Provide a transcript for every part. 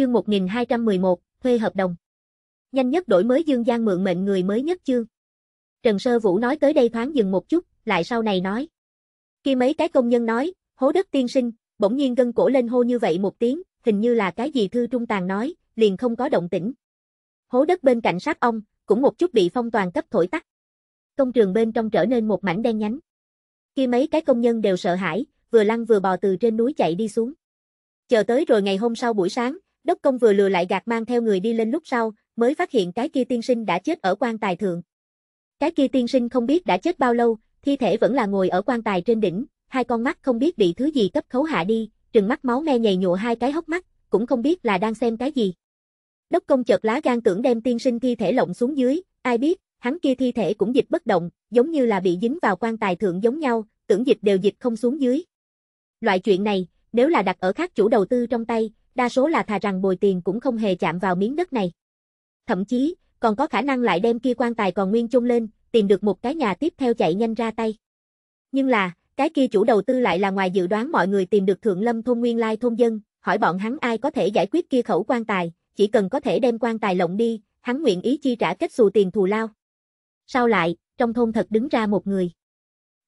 Chương 1211, thuê hợp đồng. Nhanh nhất đổi mới Dương gian mượn mệnh người mới nhất chương. Trần Sơ Vũ nói tới đây thoáng dừng một chút, lại sau này nói. Khi mấy cái công nhân nói, hố đất tiên sinh, bỗng nhiên gân cổ lên hô như vậy một tiếng, hình như là cái gì thư trung tàn nói, liền không có động tĩnh. Hố đất bên cạnh sát ông, cũng một chút bị phong toàn cấp thổi tắt. Công trường bên trong trở nên một mảnh đen nhánh. Khi mấy cái công nhân đều sợ hãi, vừa lăn vừa bò từ trên núi chạy đi xuống. Chờ tới rồi ngày hôm sau buổi sáng, Đốc công vừa lừa lại gạt mang theo người đi lên lúc sau, mới phát hiện cái kia tiên sinh đã chết ở quan tài thượng. Cái kia tiên sinh không biết đã chết bao lâu, thi thể vẫn là ngồi ở quan tài trên đỉnh, hai con mắt không biết bị thứ gì cấp khấu hạ đi, trừng mắt máu me nhầy nhụa hai cái hốc mắt, cũng không biết là đang xem cái gì. Đốc công chợt lá gan tưởng đem tiên sinh thi thể lộng xuống dưới, ai biết, hắn kia thi thể cũng dịch bất động, giống như là bị dính vào quan tài thượng giống nhau, tưởng dịch đều dịch không xuống dưới. Loại chuyện này, nếu là đặt ở khác chủ đầu tư trong tay, đa số là thà rằng bồi tiền cũng không hề chạm vào miếng đất này. Thậm chí, còn có khả năng lại đem kia quan tài còn nguyên chôn lên, tìm được một cái nhà tiếp theo chạy nhanh ra tay. Nhưng là, cái kia chủ đầu tư lại là ngoài dự đoán mọi người tìm được Thượng Lâm thôn nguyên lai thôn dân, hỏi bọn hắn ai có thể giải quyết kia khẩu quan tài, chỉ cần có thể đem quan tài lộng đi, hắn nguyện ý chi trả kết xù tiền thù lao. Sau lại, trong thôn thật đứng ra một người.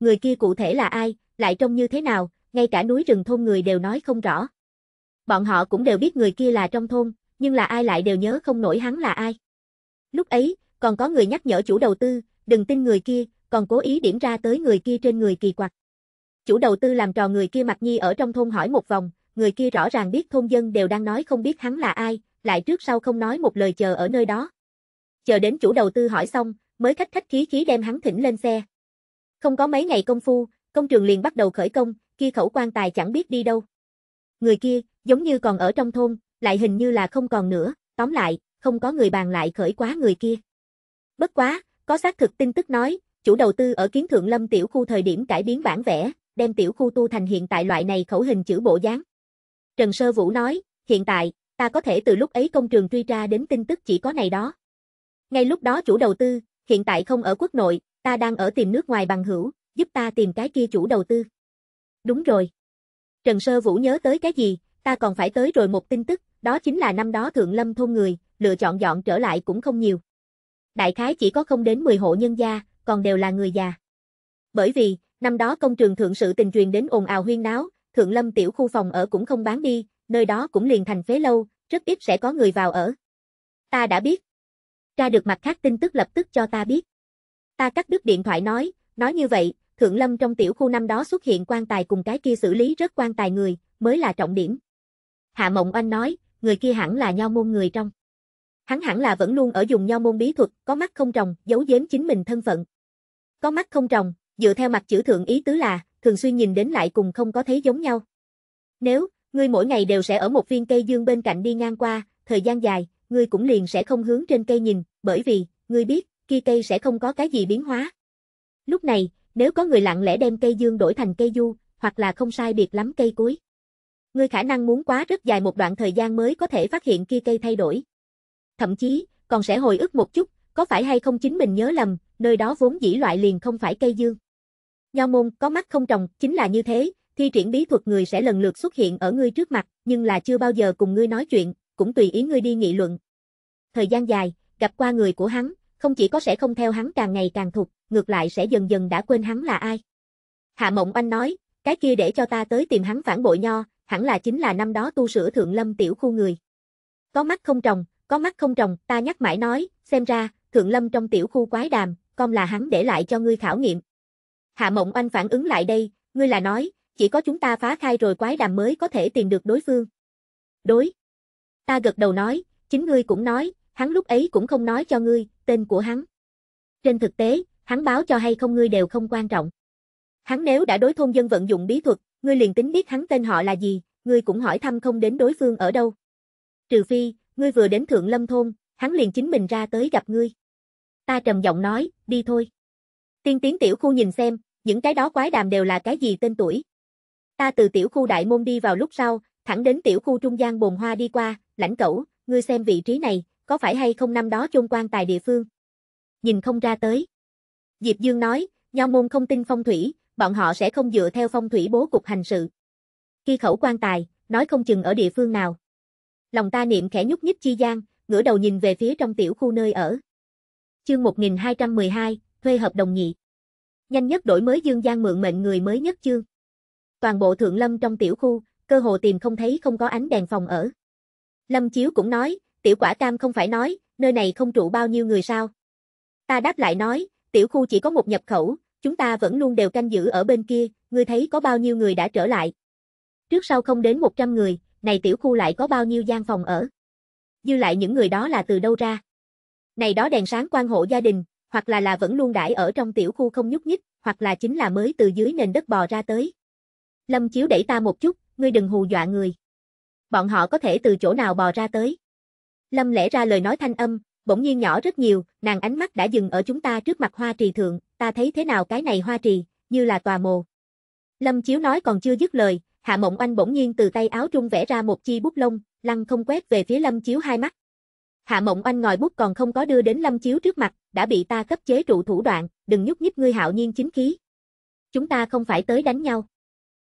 Người kia cụ thể là ai, lại trông như thế nào, ngay cả núi rừng thôn người đều nói không rõ. Bọn họ cũng đều biết người kia là trong thôn, nhưng là ai lại đều nhớ không nổi hắn là ai. Lúc ấy, còn có người nhắc nhở chủ đầu tư, đừng tin người kia, còn cố ý điểm ra tới người kia trên người kỳ quặc. Chủ đầu tư làm trò người kia mặt nhi ở trong thôn hỏi một vòng, người kia rõ ràng biết thôn dân đều đang nói không biết hắn là ai, lại trước sau không nói một lời chờ ở nơi đó. Chờ đến chủ đầu tư hỏi xong, mới khách khách khí khí đem hắn thỉnh lên xe. Không có mấy ngày công phu, công trường liền bắt đầu khởi công, kia khẩu quan tài chẳng biết đi đâu người kia, giống như còn ở trong thôn, lại hình như là không còn nữa, tóm lại, không có người bàn lại khởi quá người kia. Bất quá, có xác thực tin tức nói, chủ đầu tư ở kiến thượng lâm tiểu khu thời điểm cải biến bản vẽ, đem tiểu khu tu thành hiện tại loại này khẩu hình chữ bộ dáng. Trần Sơ Vũ nói, hiện tại, ta có thể từ lúc ấy công trường truy tra đến tin tức chỉ có này đó. Ngay lúc đó chủ đầu tư, hiện tại không ở quốc nội, ta đang ở tìm nước ngoài bằng hữu, giúp ta tìm cái kia chủ đầu tư. Đúng rồi. Trần Sơ Vũ nhớ tới cái gì, ta còn phải tới rồi một tin tức, đó chính là năm đó Thượng Lâm thôn người, lựa chọn dọn trở lại cũng không nhiều. Đại khái chỉ có không đến 10 hộ nhân gia, còn đều là người già. Bởi vì, năm đó công trường thượng sự tình truyền đến ồn ào huyên náo, Thượng Lâm tiểu khu phòng ở cũng không bán đi, nơi đó cũng liền thành phế lâu, rất ít sẽ có người vào ở. Ta đã biết. Tra được mặt khác tin tức lập tức cho ta biết. Ta cắt đứt điện thoại nói, nói như vậy, Thượng Lâm trong tiểu khu năm đó xuất hiện quan tài cùng cái kia xử lý rất quan tài người, mới là trọng điểm. Hạ Mộng Oanh nói, người kia hẳn là nho môn người trong. Hắn hẳn là vẫn luôn ở dùng nho môn bí thuật, có mắt không trồng, giấu giếm chính mình thân phận. Có mắt không trồng, dựa theo mặt chữ thượng ý tứ là, thường xuyên nhìn đến lại cùng không có thấy giống nhau. Nếu, ngươi mỗi ngày đều sẽ ở một viên cây dương bên cạnh đi ngang qua, thời gian dài, ngươi cũng liền sẽ không hướng trên cây nhìn, bởi vì, ngươi biết, kia cây sẽ không có cái gì biến hóa. Lúc này, nếu có người lặng lẽ đem cây dương đổi thành cây du, hoặc là không sai biệt lắm cây cuối. Ngươi khả năng muốn quá rất dài một đoạn thời gian mới có thể phát hiện kia cây thay đổi. Thậm chí, còn sẽ hồi ức một chút, có phải hay không chính mình nhớ lầm, nơi đó vốn dĩ loại liền không phải cây dương. Nho môn có mắt không trồng, chính là như thế, thi triển bí thuật người sẽ lần lượt xuất hiện ở ngươi trước mặt, nhưng là chưa bao giờ cùng ngươi nói chuyện, cũng tùy ý ngươi đi nghị luận. Thời gian dài, gặp qua người của hắn, không chỉ có sẽ không theo hắn càng ngày càng thục, ngược lại sẽ dần dần đã quên hắn là ai. Hạ Mộng Anh nói, cái kia để cho ta tới tìm hắn phản bội nho, hẳn là chính là năm đó tu sửa thượng lâm tiểu khu người. Có mắt không trồng, có mắt không trồng, ta nhắc mãi nói, xem ra, thượng lâm trong tiểu khu quái đàm, con là hắn để lại cho ngươi khảo nghiệm. Hạ Mộng Anh phản ứng lại đây, ngươi là nói, chỉ có chúng ta phá khai rồi quái đàm mới có thể tìm được đối phương. Đối. Ta gật đầu nói, chính ngươi cũng nói, hắn lúc ấy cũng không nói cho ngươi, tên của hắn. Trên thực tế, hắn báo cho hay không ngươi đều không quan trọng. Hắn nếu đã đối thôn dân vận dụng bí thuật, ngươi liền tính biết hắn tên họ là gì, ngươi cũng hỏi thăm không đến đối phương ở đâu. Trừ phi, ngươi vừa đến Thượng Lâm thôn, hắn liền chính mình ra tới gặp ngươi. Ta trầm giọng nói, đi thôi. Tiên tiến tiểu khu nhìn xem, những cái đó quái đàm đều là cái gì tên tuổi. Ta từ tiểu khu đại môn đi vào lúc sau, thẳng đến tiểu khu trung gian bồn hoa đi qua, lãnh cẩu, ngươi xem vị trí này, có phải hay không năm đó chôn quan tài địa phương. Nhìn không ra tới. Diệp Dương nói, Nho môn không tin phong thủy, bọn họ sẽ không dựa theo phong thủy bố cục hành sự. Khi khẩu quan tài, nói không chừng ở địa phương nào. Lòng ta niệm khẽ nhúc nhích chi gian, ngửa đầu nhìn về phía trong tiểu khu nơi ở. Chương 1212, thuê hợp đồng nhị. Nhanh nhất đổi mới Dương Giang mượn mệnh người mới nhất chương. Toàn bộ thượng lâm trong tiểu khu, cơ hồ tìm không thấy không có ánh đèn phòng ở. Lâm Chiếu cũng nói, tiểu quả cam không phải nói, nơi này không trụ bao nhiêu người sao. Ta đáp lại nói, tiểu khu chỉ có một nhập khẩu, chúng ta vẫn luôn đều canh giữ ở bên kia, ngươi thấy có bao nhiêu người đã trở lại. Trước sau không đến 100 người, này tiểu khu lại có bao nhiêu gian phòng ở. Dư lại những người đó là từ đâu ra. Này đó đèn sáng quan hộ gia đình, hoặc là là vẫn luôn đãi ở trong tiểu khu không nhúc nhích, hoặc là chính là mới từ dưới nền đất bò ra tới. Lâm Chiếu đẩy ta một chút, ngươi đừng hù dọa người. Bọn họ có thể từ chỗ nào bò ra tới. Lâm lẽ ra lời nói thanh âm, bỗng nhiên nhỏ rất nhiều, nàng ánh mắt đã dừng ở chúng ta trước mặt hoa trì thượng, ta thấy thế nào cái này hoa trì, như là tòa mồ. Lâm Chiếu nói còn chưa dứt lời, Hạ Mộng Oanh bỗng nhiên từ tay áo trung vẽ ra một chi bút lông, lăng không quét về phía Lâm Chiếu hai mắt. Hạ Mộng Oanh ngòi bút còn không có đưa đến Lâm Chiếu trước mặt, đã bị ta cấp chế trụ thủ đoạn, đừng nhúc nhích ngươi hạo nhiên chính khí. Chúng ta không phải tới đánh nhau.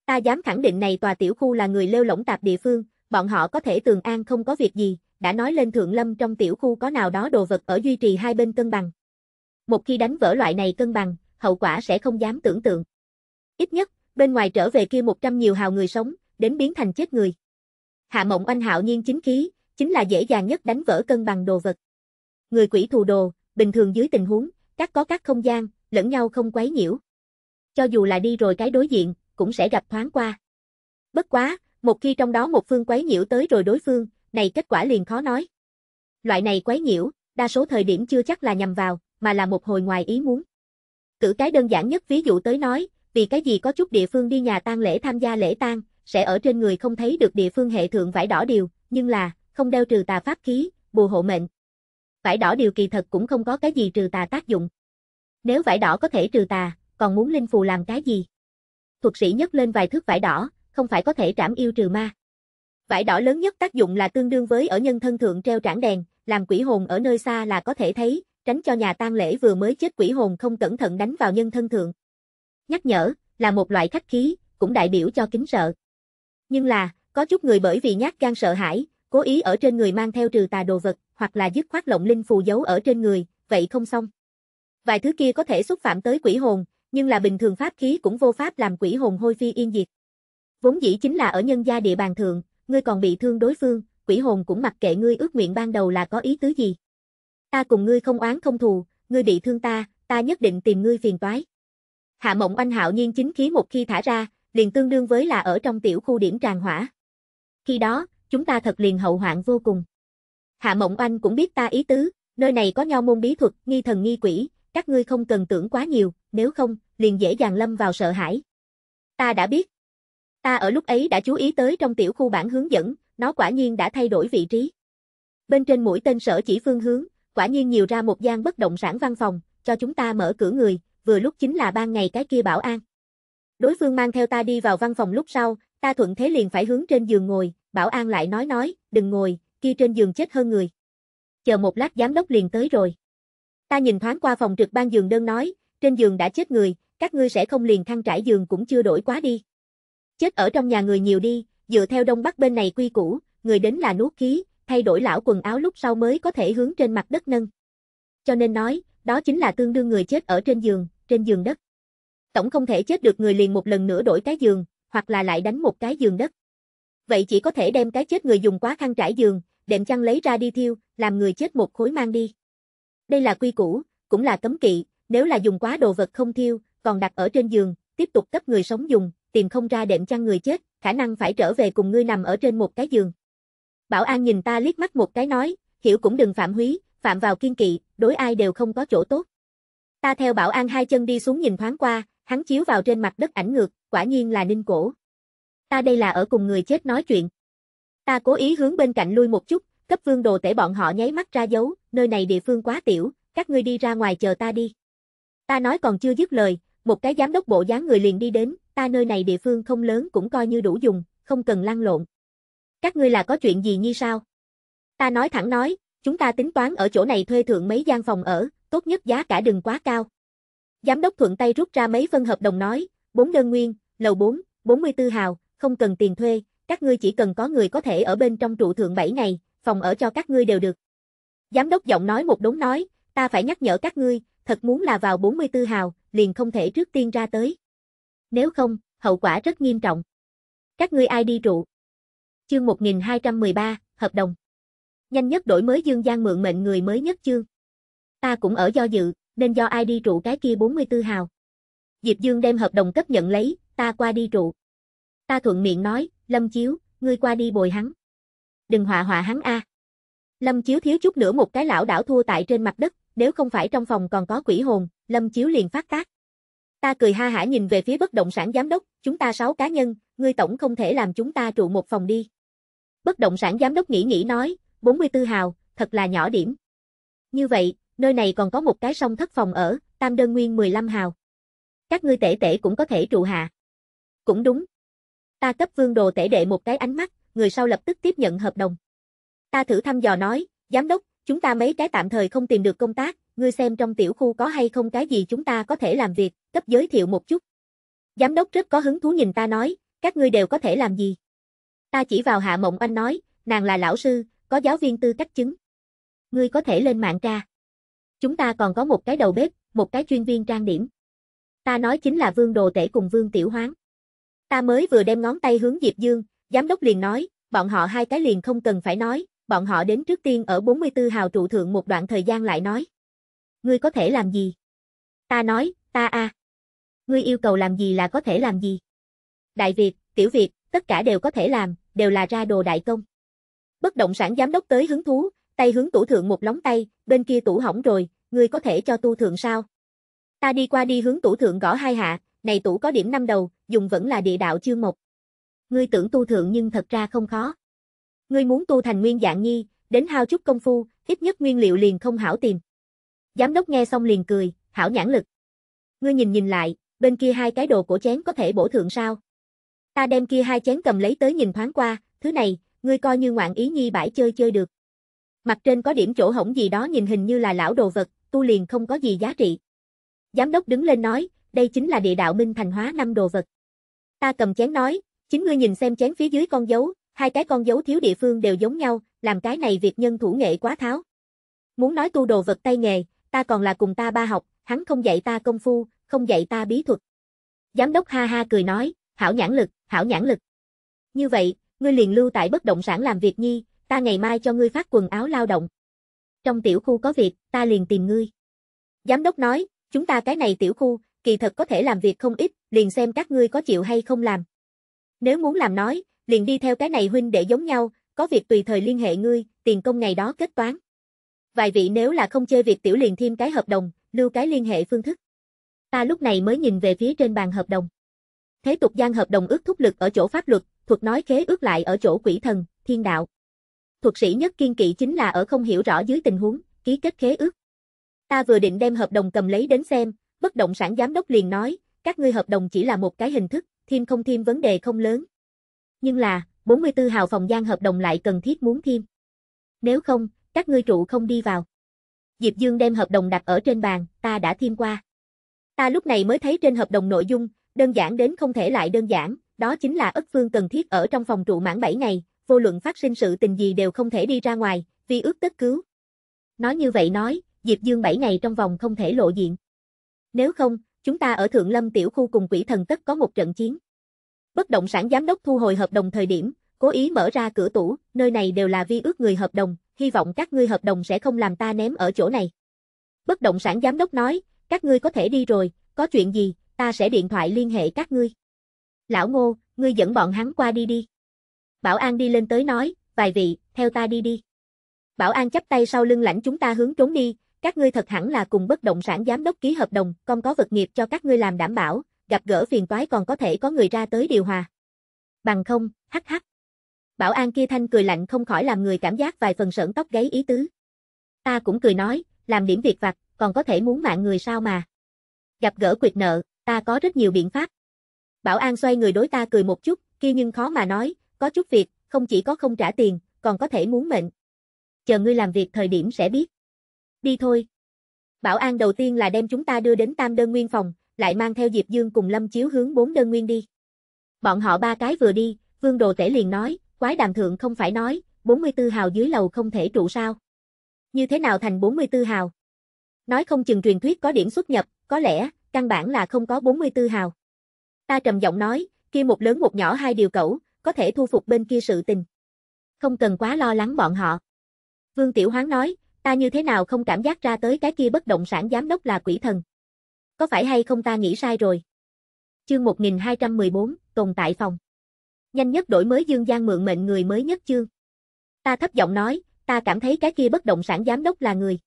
Ta dám khẳng định này tòa tiểu khu là người lêu lỏng tạp địa phương, bọn họ có thể tường an không có việc gì, đã nói lên Thượng Lâm trong tiểu khu có nào đó đồ vật ở duy trì hai bên cân bằng. Một khi đánh vỡ loại này cân bằng, hậu quả sẽ không dám tưởng tượng. Ít nhất, bên ngoài trở về kia 100 nhiều hào người sống, đến biến thành chết người. Hạ Mộng Anh hạo nhiên chính khí, chính là dễ dàng nhất đánh vỡ cân bằng đồ vật. Người quỷ thù đồ, bình thường dưới tình huống, các có các không gian, lẫn nhau không quấy nhiễu. Cho dù là đi rồi cái đối diện, cũng sẽ gặp thoáng qua. Bất quá, một khi trong đó một phương quấy nhiễu tới rồi đối phương, này kết quả liền khó nói. Loại này quấy nhiễu, đa số thời điểm chưa chắc là nhằm vào, mà là một hồi ngoài ý muốn. Cử cái đơn giản nhất ví dụ tới nói, vì cái gì có chút địa phương đi nhà tang lễ tham gia lễ tang, sẽ ở trên người không thấy được địa phương hệ thượng vải đỏ điều, nhưng là, không đeo trừ tà pháp khí, bùa hộ mệnh. Vải đỏ điều kỳ thật cũng không có cái gì trừ tà tác dụng. Nếu vải đỏ có thể trừ tà, còn muốn linh phù làm cái gì? Thuật sĩ nhấc lên vài thước vải đỏ, không phải có thể trảm yêu trừ ma. Vải đỏ lớn nhất tác dụng là tương đương với ở nhân thân thượng treo trảng đèn, làm quỷ hồn ở nơi xa là có thể thấy, tránh cho nhà tang lễ vừa mới chết quỷ hồn không cẩn thận đánh vào nhân thân thượng. Nhắc nhở, là một loại khách khí, cũng đại biểu cho kính sợ. Nhưng là, có chút người bởi vì nhát gan sợ hãi, cố ý ở trên người mang theo trừ tà đồ vật, hoặc là dứt khoát lộng linh phù giấu ở trên người, vậy không xong. Vài thứ kia có thể xúc phạm tới quỷ hồn, nhưng là bình thường pháp khí cũng vô pháp làm quỷ hồn hôi phi yên diệt. Vốn dĩ chính là ở nhân gia địa bàn thượng, ngươi còn bị thương đối phương, quỷ hồn cũng mặc kệ ngươi ước nguyện ban đầu là có ý tứ gì. Ta cùng ngươi không oán không thù, ngươi bị thương ta, ta nhất định tìm ngươi phiền toái. Hạ mộng anh hạo nhiên chính khí một khi thả ra, liền tương đương với là ở trong tiểu khu điểm tràn hỏa. Khi đó, chúng ta thật liền hậu hoạn vô cùng. Hạ mộng anh cũng biết ta ý tứ, nơi này có nho môn bí thuật, nghi thần nghi quỷ, các ngươi không cần tưởng quá nhiều, nếu không, liền dễ dàng lâm vào sợ hãi. Ta đã biết, Ta ở lúc ấy đã chú ý tới trong tiểu khu bản hướng dẫn, nó quả nhiên đã thay đổi vị trí. Bên trên mũi tên sở chỉ phương hướng, quả nhiên nhiều ra một gian bất động sản văn phòng, cho chúng ta mở cửa người, vừa lúc chính là ban ngày cái kia bảo an. Đối phương mang theo ta đi vào văn phòng lúc sau, ta thuận thế liền phải hướng trên giường ngồi, bảo an lại nói nói, đừng ngồi, kia trên giường chết hơn người. Chờ một lát giám đốc liền tới rồi. Ta nhìn thoáng qua phòng trực ban giường đơn nói, trên giường đã chết người, các ngươi sẽ không liền thăng trải giường cũng chưa đổi quá đi. Chết ở trong nhà người nhiều đi, dựa theo đông bắc bên này quy củ, người đến là nuốt khí, thay đổi lão quần áo lúc sau mới có thể hướng trên mặt đất nâng. Cho nên nói, đó chính là tương đương người chết ở trên giường, trên giường đất. Tổng không thể chết được người liền một lần nữa đổi cái giường, hoặc là lại đánh một cái giường đất. Vậy chỉ có thể đem cái chết người dùng quá khăn trải giường, đệm chăn lấy ra đi thiêu, làm người chết một khối mang đi. Đây là quy củ, cũng là cấm kỵ, nếu là dùng quá đồ vật không thiêu, còn đặt ở trên giường, tiếp tục cấp người sống dùng, tìm không ra đệm chăn người chết, khả năng phải trở về cùng ngươi nằm ở trên một cái giường. Bảo An nhìn ta liếc mắt một cái nói, hiểu cũng đừng phạm húy, phạm vào kiên kỵ, đối ai đều không có chỗ tốt. Ta theo Bảo An hai chân đi xuống nhìn thoáng qua, hắn chiếu vào trên mặt đất ảnh ngược, quả nhiên là ninh cổ. Ta đây là ở cùng người chết nói chuyện. Ta cố ý hướng bên cạnh lui một chút, cấp vương đồ tể bọn họ nháy mắt ra dấu, nơi này địa phương quá tiểu, các ngươi đi ra ngoài chờ ta đi. Ta nói còn chưa dứt lời, một cái giám đốc bộ dáng người liền đi đến, ta nơi này địa phương không lớn cũng coi như đủ dùng, không cần lăn lộn. Các ngươi là có chuyện gì như sao? Ta nói thẳng nói, chúng ta tính toán ở chỗ này thuê thượng mấy gian phòng ở, tốt nhất giá cả đừng quá cao. Giám đốc thuận tay rút ra mấy phân hợp đồng nói, bốn đơn nguyên, lầu 4, 44 hào, không cần tiền thuê, các ngươi chỉ cần có người có thể ở bên trong trụ thượng 7 ngày, phòng ở cho các ngươi đều được. Giám đốc giọng nói một đống nói, ta phải nhắc nhở các ngươi, thật muốn là vào 44 hào, liền không thể trước tiên ra tới nếu không, hậu quả rất nghiêm trọng. Các ngươi ai đi trụ? Chương 1213, hợp đồng. Nhanh nhất đổi mới Dương Giang mượn mệnh người mới nhất chương. Ta cũng ở do dự, nên do ai đi trụ cái kia 44 hào. Diệp Dương đem hợp đồng cấp nhận lấy, ta qua đi trụ. Ta thuận miệng nói, Lâm Chiếu, ngươi qua đi bồi hắn. Đừng họa họa hắn a. Lâm Chiếu thiếu chút nữa một cái lão đảo thua tại trên mặt đất, nếu không phải trong phòng còn có quỷ hồn, Lâm Chiếu liền phát tác. Ta cười ha hả nhìn về phía bất động sản giám đốc, chúng ta sáu cá nhân, ngươi tổng không thể làm chúng ta trụ một phòng đi. Bất động sản giám đốc nghĩ nghĩ nói, 44 hào, thật là nhỏ điểm. Như vậy, nơi này còn có một cái song thất phòng ở, tam đơn nguyên 15 hào. Các ngươi tể tể cũng có thể trụ hạ. Cũng đúng. Ta cấp vương đồ tể đệ một cái ánh mắt, người sau lập tức tiếp nhận hợp đồng. Ta thử thăm dò nói, giám đốc, Chúng ta mấy cái tạm thời không tìm được công tác, ngươi xem trong tiểu khu có hay không cái gì chúng ta có thể làm việc, cấp giới thiệu một chút. Giám đốc rất có hứng thú nhìn ta nói, các ngươi đều có thể làm gì. Ta chỉ vào Hạ Mộng Anh nói, nàng là lão sư, có giáo viên tư cách chứng. Ngươi có thể lên mạng tra. Chúng ta còn có một cái đầu bếp, một cái chuyên viên trang điểm. Ta nói chính là Vương Đồ Tể cùng Vương Tiểu Hoáng. Ta mới vừa đem ngón tay hướng Diệp Dương, giám đốc liền nói, bọn họ hai cái liền không cần phải nói, bọn họ đến trước tiên ở 44 hào trụ thượng một đoạn thời gian lại nói. Ngươi có thể làm gì? Ta nói, ta a. À. Ngươi yêu cầu làm gì là có thể làm gì? Đại Việt, Tiểu Việt, tất cả đều có thể làm, đều là ra đồ đại công. Bất động sản giám đốc tới hứng thú, tay hướng tủ thượng một lóng tay, bên kia tủ hỏng rồi, ngươi có thể cho tu thượng sao? Ta đi qua đi hướng tủ thượng gõ hai hạ, này tủ có điểm năm đầu, dùng vẫn là địa đạo chương một. Ngươi tưởng tu thượng nhưng thật ra không khó. Ngươi muốn tu thành nguyên dạng nhi, đến hao chút công phu, ít nhất nguyên liệu liền không hảo tìm. Giám đốc nghe xong liền cười, hảo nhãn lực. Ngươi nhìn nhìn lại, bên kia hai cái đồ cổ chén có thể bổ thượng sao? Ta đem kia hai chén cầm lấy tới nhìn thoáng qua, thứ này, ngươi coi như ngoạn ý nhi bãi chơi chơi được. Mặt trên có điểm chỗ hổng gì đó nhìn hình như là lão đồ vật, tu liền không có gì giá trị. Giám đốc đứng lên nói, đây chính là địa đạo minh thành hóa năm đồ vật. Ta cầm chén nói, chính ngươi nhìn xem chén phía dưới con dấu, Hai cái con dấu thiếu địa phương đều giống nhau, làm cái này việc nhân thủ nghệ quá tháo. Muốn nói tu đồ vật tay nghề, ta còn là cùng ta ba học, hắn không dạy ta công phu, không dạy ta bí thuật. Giám đốc ha ha cười nói, hảo nhãn lực, hảo nhãn lực. Như vậy, ngươi liền lưu tại bất động sản làm việc nhi, ta ngày mai cho ngươi phát quần áo lao động. Trong tiểu khu có việc, ta liền tìm ngươi. Giám đốc nói, chúng ta cái này tiểu khu, kỳ thật có thể làm việc không ít, liền xem các ngươi có chịu hay không làm. Nếu muốn làm nói, liền đi theo cái này huynh để giống nhau, có việc tùy thời liên hệ ngươi, tiền công ngày đó kết toán. Vài vị nếu là không chơi việc tiểu liền thêm cái hợp đồng, lưu cái liên hệ phương thức. Ta lúc này mới nhìn về phía trên bàn hợp đồng. Thế tục gian hợp đồng ước thúc lực ở chỗ pháp luật, thuật nói khế ước lại ở chỗ quỷ thần, thiên đạo. Thuật sĩ nhất kiên kỵ chính là ở không hiểu rõ dưới tình huống, ký kết khế ước. Ta vừa định đem hợp đồng cầm lấy đến xem, bất động sản giám đốc liền nói, các ngươi hợp đồng chỉ là một cái hình thức, thêm không thêm vấn đề không lớn, nhưng là, 44 hào phòng gian hợp đồng lại cần thiết muốn thêm. Nếu không, các ngươi trụ không đi vào. Diệp Dương đem hợp đồng đặt ở trên bàn, ta đã thêm qua. Ta lúc này mới thấy trên hợp đồng nội dung, đơn giản đến không thể lại đơn giản, đó chính là ất phương cần thiết ở trong phòng trụ mãn 7 ngày, vô luận phát sinh sự tình gì đều không thể đi ra ngoài, vì ước tất cứu. Nói như vậy nói, Diệp Dương 7 ngày trong vòng không thể lộ diện. Nếu không, chúng ta ở Thượng Lâm Tiểu Khu cùng quỷ thần tất có một trận chiến. Bất động sản giám đốc thu hồi hợp đồng thời điểm, cố ý mở ra cửa tủ, nơi này đều là vi ước người hợp đồng, hy vọng các ngươi hợp đồng sẽ không làm ta ném ở chỗ này. Bất động sản giám đốc nói, các ngươi có thể đi rồi, có chuyện gì, ta sẽ điện thoại liên hệ các ngươi. Lão Ngô, ngươi dẫn bọn hắn qua đi đi. Bảo An đi lên tới nói, vài vị, theo ta đi đi. Bảo An chắp tay sau lưng lãnh chúng ta hướng trốn đi, các ngươi thật hẳn là cùng bất động sản giám đốc ký hợp đồng, còn có vật nghiệp cho các ngươi làm đảm bảo, gặp gỡ phiền toái còn có thể có người ra tới điều hòa. Bằng không, hắc hắc. Bảo an kia thanh cười lạnh không khỏi làm người cảm giác vài phần sởn tóc gáy ý tứ. Ta cũng cười nói, làm điểm việc vặt, còn có thể muốn mạng người sao mà. Gặp gỡ quyệt nợ, ta có rất nhiều biện pháp. Bảo an xoay người đối ta cười một chút, kia nhưng khó mà nói, có chút việc, không chỉ có không trả tiền, còn có thể muốn mệnh. Chờ ngươi làm việc thời điểm sẽ biết. Đi thôi. Bảo an đầu tiên là đem chúng ta đưa đến tam đơn nguyên phòng, lại mang theo Diệp Dương cùng Lâm Chiếu hướng bốn đơn nguyên đi. Bọn họ ba cái vừa đi, Vương Đồ Tể liền nói, quái đàm thượng không phải nói, 44 hào dưới lầu không thể trụ sao. Như thế nào thành 44 hào? Nói không chừng truyền thuyết có điểm xuất nhập, có lẽ, căn bản là không có 44 hào. Ta trầm giọng nói, kia một lớn một nhỏ hai điều cẩu, có thể thu phục bên kia sự tình. Không cần quá lo lắng bọn họ. Vương Tiểu Hoáng nói, ta như thế nào không cảm giác ra tới cái kia bất động sản giám đốc là quỷ thần. Có phải hay không ta nghĩ sai rồi? Chương 1214, tồn tại phòng. Nhanh nhất đổi mới Dương Giang mượn mệnh người mới nhất chương. Ta thấp giọng nói, ta cảm thấy cái kia bất động sản giám đốc là người.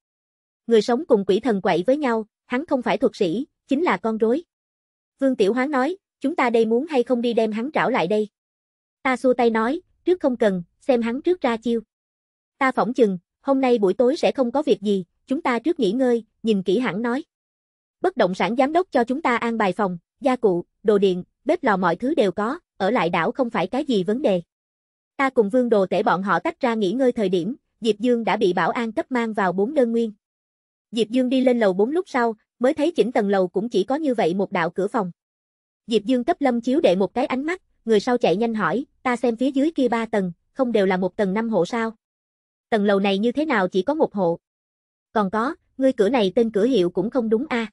Người sống cùng quỷ thần quậy với nhau, hắn không phải thuật sĩ, chính là con rối. Vương Tiểu Hoán nói, chúng ta đây muốn hay không đi đem hắn trảo lại đây. Ta xua tay nói, trước không cần, xem hắn trước ra chiêu. Ta phỏng chừng, hôm nay buổi tối sẽ không có việc gì, chúng ta trước nghỉ ngơi, nhìn kỹ hẳn nói. Bất động sản giám đốc cho chúng ta an bài phòng, gia cụ, đồ điện, bếp lò mọi thứ đều có, ở lại đảo không phải cái gì vấn đề. Ta cùng Vương Đồ Tể bọn họ tách ra nghỉ ngơi thời điểm, Diệp Dương đã bị bảo an cấp mang vào bốn đơn nguyên. Diệp Dương đi lên lầu 4 lúc sau, mới thấy chỉnh tầng lầu cũng chỉ có như vậy một đạo cửa phòng. Diệp Dương cấp Lâm Chiếu đệ một cái ánh mắt, người sau chạy nhanh hỏi, ta xem phía dưới kia ba tầng, không đều là một tầng năm hộ sao? Tầng lầu này như thế nào chỉ có một hộ? Còn có, ngươi cửa này tên cửa hiệu cũng không đúng a. À?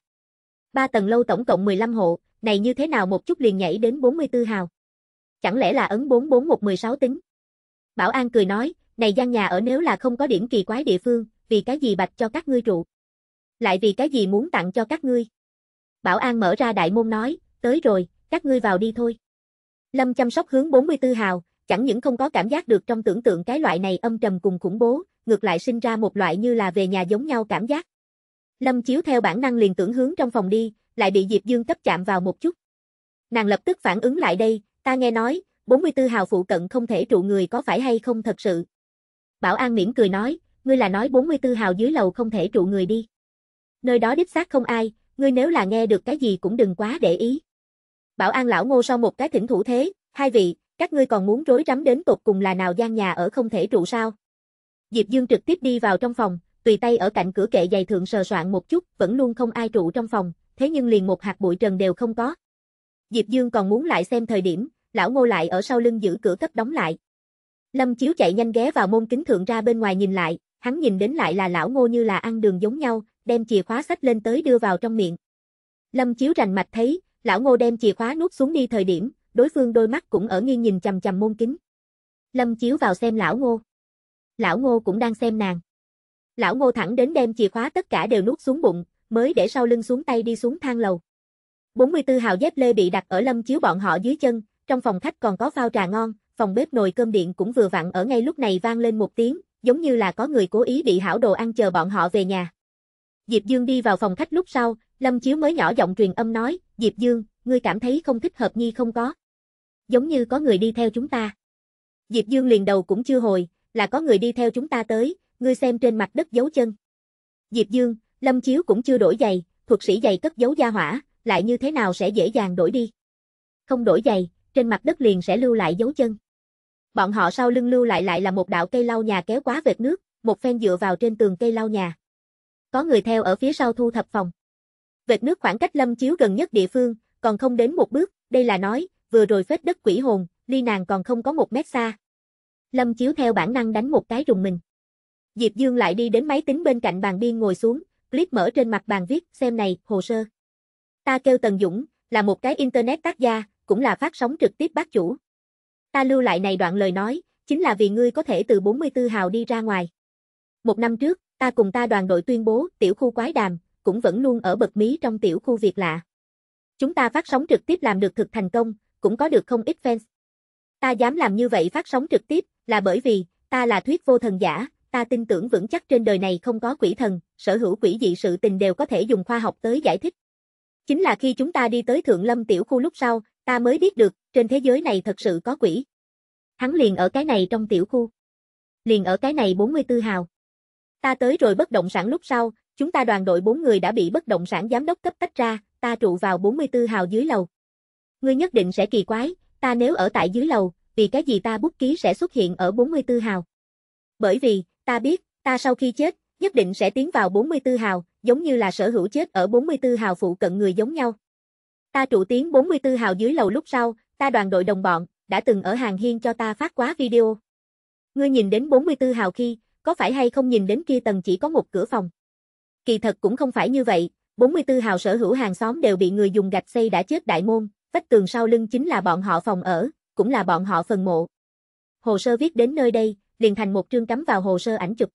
ba tầng lâu tổng cộng 15 hộ, này như thế nào một chút liền nhảy đến 44 hào. Chẳng lẽ là ấn 44116 tính? Bảo An cười nói, này gian nhà ở nếu là không có điểm kỳ quái địa phương, vì cái gì bạch cho các ngươi trụ? Lại vì cái gì muốn tặng cho các ngươi? Bảo An mở ra đại môn nói, tới rồi, các ngươi vào đi thôi. Lâm chăm sóc hướng 44 hào, chẳng những không có cảm giác được trong tưởng tượng cái loại này âm trầm cùng khủng bố, ngược lại sinh ra một loại như là về nhà giống nhau cảm giác. Lâm Chiếu theo bản năng liền tưởng hướng trong phòng đi, lại bị Diệp Dương tấp chạm vào một chút. Nàng lập tức phản ứng lại đây, ta nghe nói, 44 hào phụ cận không thể trụ người có phải hay không thật sự. Bảo An miễn cười nói, ngươi là nói 44 hào dưới lầu không thể trụ người đi. Nơi đó đích xác không ai, ngươi nếu là nghe được cái gì cũng đừng quá để ý. Bảo An lão ngô sau một cái thỉnh thủ thế, hai vị, các ngươi còn muốn rối rắm đến tột cùng là nào gian nhà ở không thể trụ sao. Diệp Dương trực tiếp đi vào trong phòng, tùy tay ở cạnh cửa kệ dày thượng sờ soạn một chút, vẫn luôn không ai trụ trong phòng, thế nhưng liền một hạt bụi trần đều không có. Diệp Dương còn muốn lại xem thời điểm, lão ngô lại ở sau lưng giữ cửa cấp đóng lại. Lâm Chiếu chạy nhanh ghé vào môn kính thượng ra bên ngoài nhìn lại, hắn nhìn đến lại là lão ngô như là ăn đường giống nhau, đem chìa khóa sách lên tới đưa vào trong miệng. Lâm Chiếu rành mạch thấy, lão ngô đem chìa khóa nuốt xuống đi thời điểm, đối phương đôi mắt cũng ở nghiêng nhìn chầm chầm môn kính. Lâm Chiếu vào xem lão ngô. Lão ngô cũng đang xem nàng. Lão Ngô thẳng đến đem chìa khóa tất cả đều nuốt xuống bụng, mới để sau lưng xuống tay đi xuống thang lầu. 44 hào dép lê bị đặt ở lâm chiếu bọn họ dưới chân, trong phòng khách còn có phao trà ngon, phòng bếp nồi cơm điện cũng vừa vặn ở ngay lúc này vang lên một tiếng, giống như là có người cố ý bị hảo đồ ăn chờ bọn họ về nhà. Diệp Dương đi vào phòng khách lúc sau, Lâm Chiếu mới nhỏ giọng truyền âm nói, Diệp Dương, ngươi cảm thấy không thích hợp nhi không có. Giống như có người đi theo chúng ta. Diệp Dương liền đầu cũng chưa hồi, là có người đi theo chúng ta tới, ngươi xem trên mặt đất dấu chân. Diệp Dương, Lâm Chiếu cũng chưa đổi giày, thuật sĩ giày cất dấu gia hỏa, lại như thế nào sẽ dễ dàng đổi đi. Không đổi giày, trên mặt đất liền sẽ lưu lại dấu chân. Bọn họ sau lưng lưu lại lại là một đạo cây lau nhà kéo quá vệt nước, một phen dựa vào trên tường cây lau nhà. Có người theo ở phía sau thu thập phòng. Vệt nước khoảng cách Lâm Chiếu gần nhất địa phương, còn không đến một bước, đây là nói, vừa rồi phết đất quỷ hồn, ly nàng còn không có một mét xa. Lâm Chiếu theo bản năng đánh một cái rùng mình. Diệp Dương lại đi đến máy tính bên cạnh bàn biên ngồi xuống, clip mở trên mặt bàn viết, xem này, hồ sơ. Ta kêu Tần Dũng, là một cái internet tác gia, cũng là phát sóng trực tiếp bác chủ. Ta lưu lại này đoạn lời nói, chính là vì ngươi có thể từ 44 hào đi ra ngoài. Một năm trước, ta cùng ta đoàn đội tuyên bố tiểu khu quái đàm, cũng vẫn luôn ở bậc mí trong tiểu khu Việt lạ. Chúng ta phát sóng trực tiếp làm được thực thành công, cũng có được không ít fans. Ta dám làm như vậy phát sóng trực tiếp, là bởi vì, ta là thuyết vô thần giả, ta tin tưởng vững chắc trên đời này không có quỷ thần, sở hữu quỷ dị sự tình đều có thể dùng khoa học tới giải thích. Chính là khi chúng ta đi tới Thượng Lâm Tiểu Khu lúc sau, ta mới biết được, trên thế giới này thật sự có quỷ. Hắn liền ở cái này trong Tiểu Khu. Liền ở cái này 44 hào. Ta tới rồi bất động sản lúc sau, chúng ta đoàn đội 4 người đã bị bất động sản giám đốc cấp tách ra, ta trụ vào 44 hào dưới lầu. Ngươi nhất định sẽ kỳ quái, ta nếu ở tại dưới lầu, vì cái gì ta bút ký sẽ xuất hiện ở 44 hào? Bởi vì, Ta biết, ta sau khi chết, nhất định sẽ tiến vào 44 hào, giống như là sở hữu chết ở 44 hào phụ cận người giống nhau. Ta trụ tiến 44 hào dưới lầu lúc sau, ta đoàn đội đồng bọn, đã từng ở hàng hiên cho ta phát quá video. Ngươi nhìn đến 44 hào khi, có phải hay không nhìn đến kia tầng chỉ có một cửa phòng? Kỳ thật cũng không phải như vậy, 44 hào sở hữu hàng xóm đều bị người dùng gạch xây đã chết đại môn, vách tường sau lưng chính là bọn họ phòng ở, cũng là bọn họ phần mộ. Hồ sơ viết đến nơi đây, liền thành một trương cắm vào hồ sơ ảnh chụp.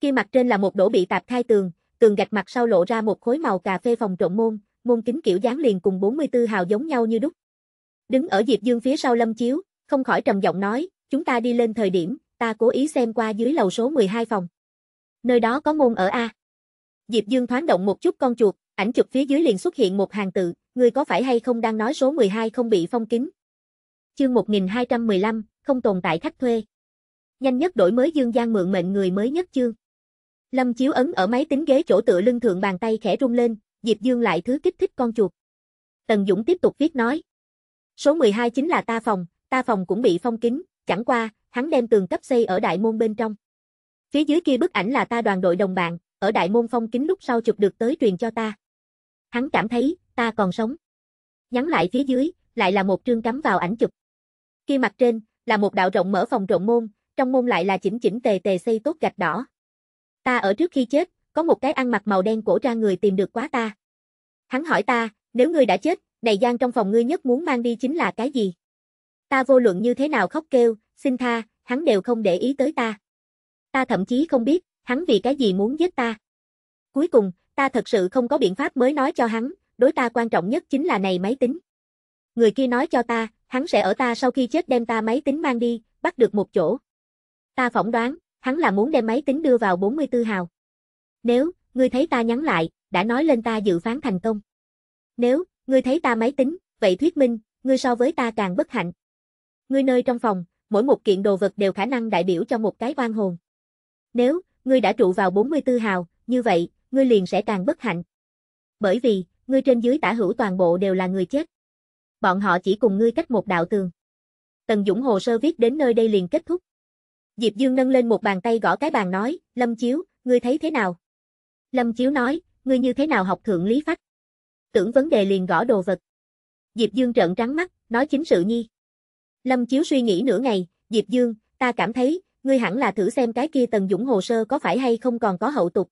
Kia mặt trên là một đổ bị tạp thai tường, tường gạch mặt sau lộ ra một khối màu cà phê phòng trộn môn, môn kính kiểu dáng liền cùng 44 hào giống nhau như đúc. Đứng ở Diệp Dương phía sau Lâm Chiếu, không khỏi trầm giọng nói, chúng ta đi lên thời điểm, ta cố ý xem qua dưới lầu số 12 phòng. Nơi đó có môn ở A. Diệp Dương thoáng động một chút con chuột, ảnh chụp phía dưới liền xuất hiện một hàng tự, người có phải hay không đang nói số 12 không bị phong kín. Chương 1215, không tồn tại khách thuê nhanh nhất đổi mới dương gian mượn mệnh người mới nhất chương. Lâm Chiếu ấn ở máy tính ghế chỗ tựa lưng thượng bàn tay khẽ rung lên, Diệp Dương lại thứ kích thích con chuột. Tần Dũng tiếp tục viết nói. Số 12 chính là ta phòng, ta phòng cũng bị phong kín, chẳng qua, hắn đem tường cấp xây ở đại môn bên trong. Phía dưới kia bức ảnh là ta đoàn đội đồng bạn, ở đại môn phong kín lúc sau chụp được tới truyền cho ta. Hắn cảm thấy, ta còn sống. Nhắn lại phía dưới, lại là một trương cắm vào ảnh chụp. Kia mặt trên, là một đạo rộng mở phòng rộng môn, trong môn lại là chỉnh chỉnh tề tề xây tốt gạch đỏ. Ta ở trước khi chết, có một cái ăn mặc màu đen cổ ra người tìm được quá ta. Hắn hỏi ta, nếu ngươi đã chết, này gian trong phòng ngươi nhất muốn mang đi chính là cái gì? Ta vô luận như thế nào khóc kêu, xin tha, hắn đều không để ý tới ta. Ta thậm chí không biết, hắn vì cái gì muốn giết ta. Cuối cùng, ta thật sự không có biện pháp mới nói cho hắn, đối ta quan trọng nhất chính là này máy tính. Người kia nói cho ta, hắn sẽ ở ta sau khi chết đem ta máy tính mang đi, bắt được một chỗ. Ta phỏng đoán, hắn là muốn đem máy tính đưa vào 44 hào. Nếu, ngươi thấy ta nhắn lại, đã nói lên ta dự phán thành công. Nếu, ngươi thấy ta máy tính, vậy thuyết minh, ngươi so với ta càng bất hạnh. Ngươi nơi trong phòng, mỗi một kiện đồ vật đều khả năng đại biểu cho một cái oan hồn. Nếu, ngươi đã trụ vào 44 hào, như vậy, ngươi liền sẽ càng bất hạnh. Bởi vì, ngươi trên dưới tả hữu toàn bộ đều là người chết. Bọn họ chỉ cùng ngươi cách một đạo tường. Tần Dũng hồ sơ viết đến nơi đây liền kết thúc. Diệp Dương nâng lên một bàn tay gõ cái bàn nói, Lâm Chiếu, ngươi thấy thế nào? Lâm Chiếu nói, ngươi như thế nào học thượng lý phách? Tưởng vấn đề liền gõ đồ vật. Diệp Dương trợn trắng mắt, nói chính sự nhi. Lâm Chiếu suy nghĩ nửa ngày, Diệp Dương, ta cảm thấy, ngươi hẳn là thử xem cái kia Tần Dũng hồ sơ có phải hay không còn có hậu tục.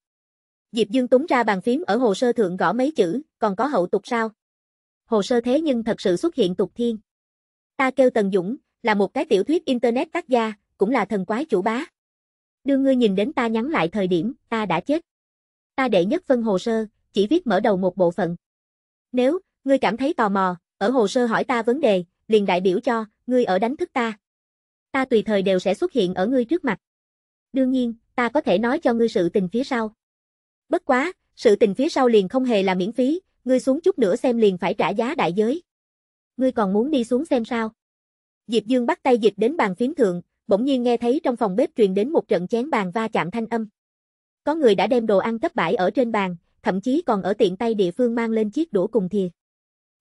Diệp Dương túng ra bàn phím ở hồ sơ thượng gõ mấy chữ, còn có hậu tục sao? Hồ sơ thế nhưng thật sự xuất hiện tục thiên. Ta kêu Tần Dũng, là một cái tiểu thuyết Internet tác gia, cũng là thần quái chủ bá. Đưa ngươi nhìn đến ta nhắn lại thời điểm, ta đã chết. Ta đệ nhất phân hồ sơ, chỉ viết mở đầu một bộ phận. Nếu, ngươi cảm thấy tò mò, ở hồ sơ hỏi ta vấn đề, liền đại biểu cho, ngươi ở đánh thức ta. Ta tùy thời đều sẽ xuất hiện ở ngươi trước mặt. Đương nhiên, ta có thể nói cho ngươi sự tình phía sau. Bất quá, sự tình phía sau liền không hề là miễn phí, ngươi xuống chút nữa xem liền phải trả giá đại giới. Ngươi còn muốn đi xuống xem sao? Diệp Dương bắt tay dịch đến bàn phím thượng, bỗng nhiên nghe thấy trong phòng bếp truyền đến một trận chén bàn va chạm thanh âm. Có người đã đem đồ ăn cấp bãi ở trên bàn, thậm chí còn ở tiện tay địa phương mang lên chiếc đũa cùng thìa.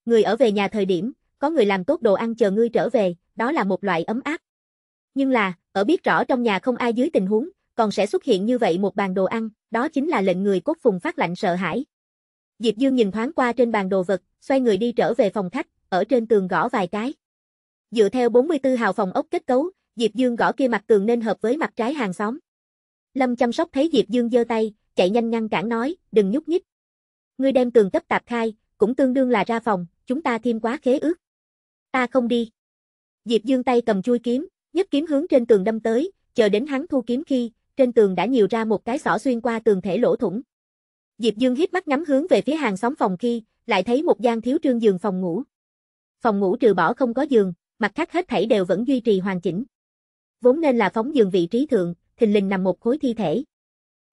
Người ở về nhà thời điểm, có người làm tốt đồ ăn chờ ngươi trở về, đó là một loại ấm áp. Nhưng là, ở biết rõ trong nhà không ai dưới tình huống, còn sẽ xuất hiện như vậy một bàn đồ ăn, đó chính là lệnh người cốt phùng phát lạnh sợ hãi. Diệp Dương nhìn thoáng qua trên bàn đồ vật, xoay người đi trở về phòng khách, ở trên tường gõ vài cái. Dựa theo 44 hào phòng ốc kết cấu, Diệp Dương gõ kia mặt tường nên hợp với mặt trái hàng xóm. Lâm chăm sóc thấy Diệp Dương giơ tay, chạy nhanh ngăn cản nói, đừng nhúc nhích. Ngươi đem tường tấp tạp khai, cũng tương đương là ra phòng, chúng ta thêm quá khế ước. Ta không đi. Diệp Dương tay cầm chui kiếm, nhất kiếm hướng trên tường đâm tới, chờ đến hắn thu kiếm khi, trên tường đã nhiều ra một cái sỏ xuyên qua tường thể lỗ thủng. Diệp Dương hít mắt ngắm hướng về phía hàng xóm phòng khi, lại thấy một gian thiếu trương giường phòng ngủ. Phòng ngủ trừ bỏ không có giường, mặt khác hết thảy đều vẫn duy trì hoàn chỉnh vốn nên là phóng giường vị trí thượng, thình lình nằm một khối thi thể.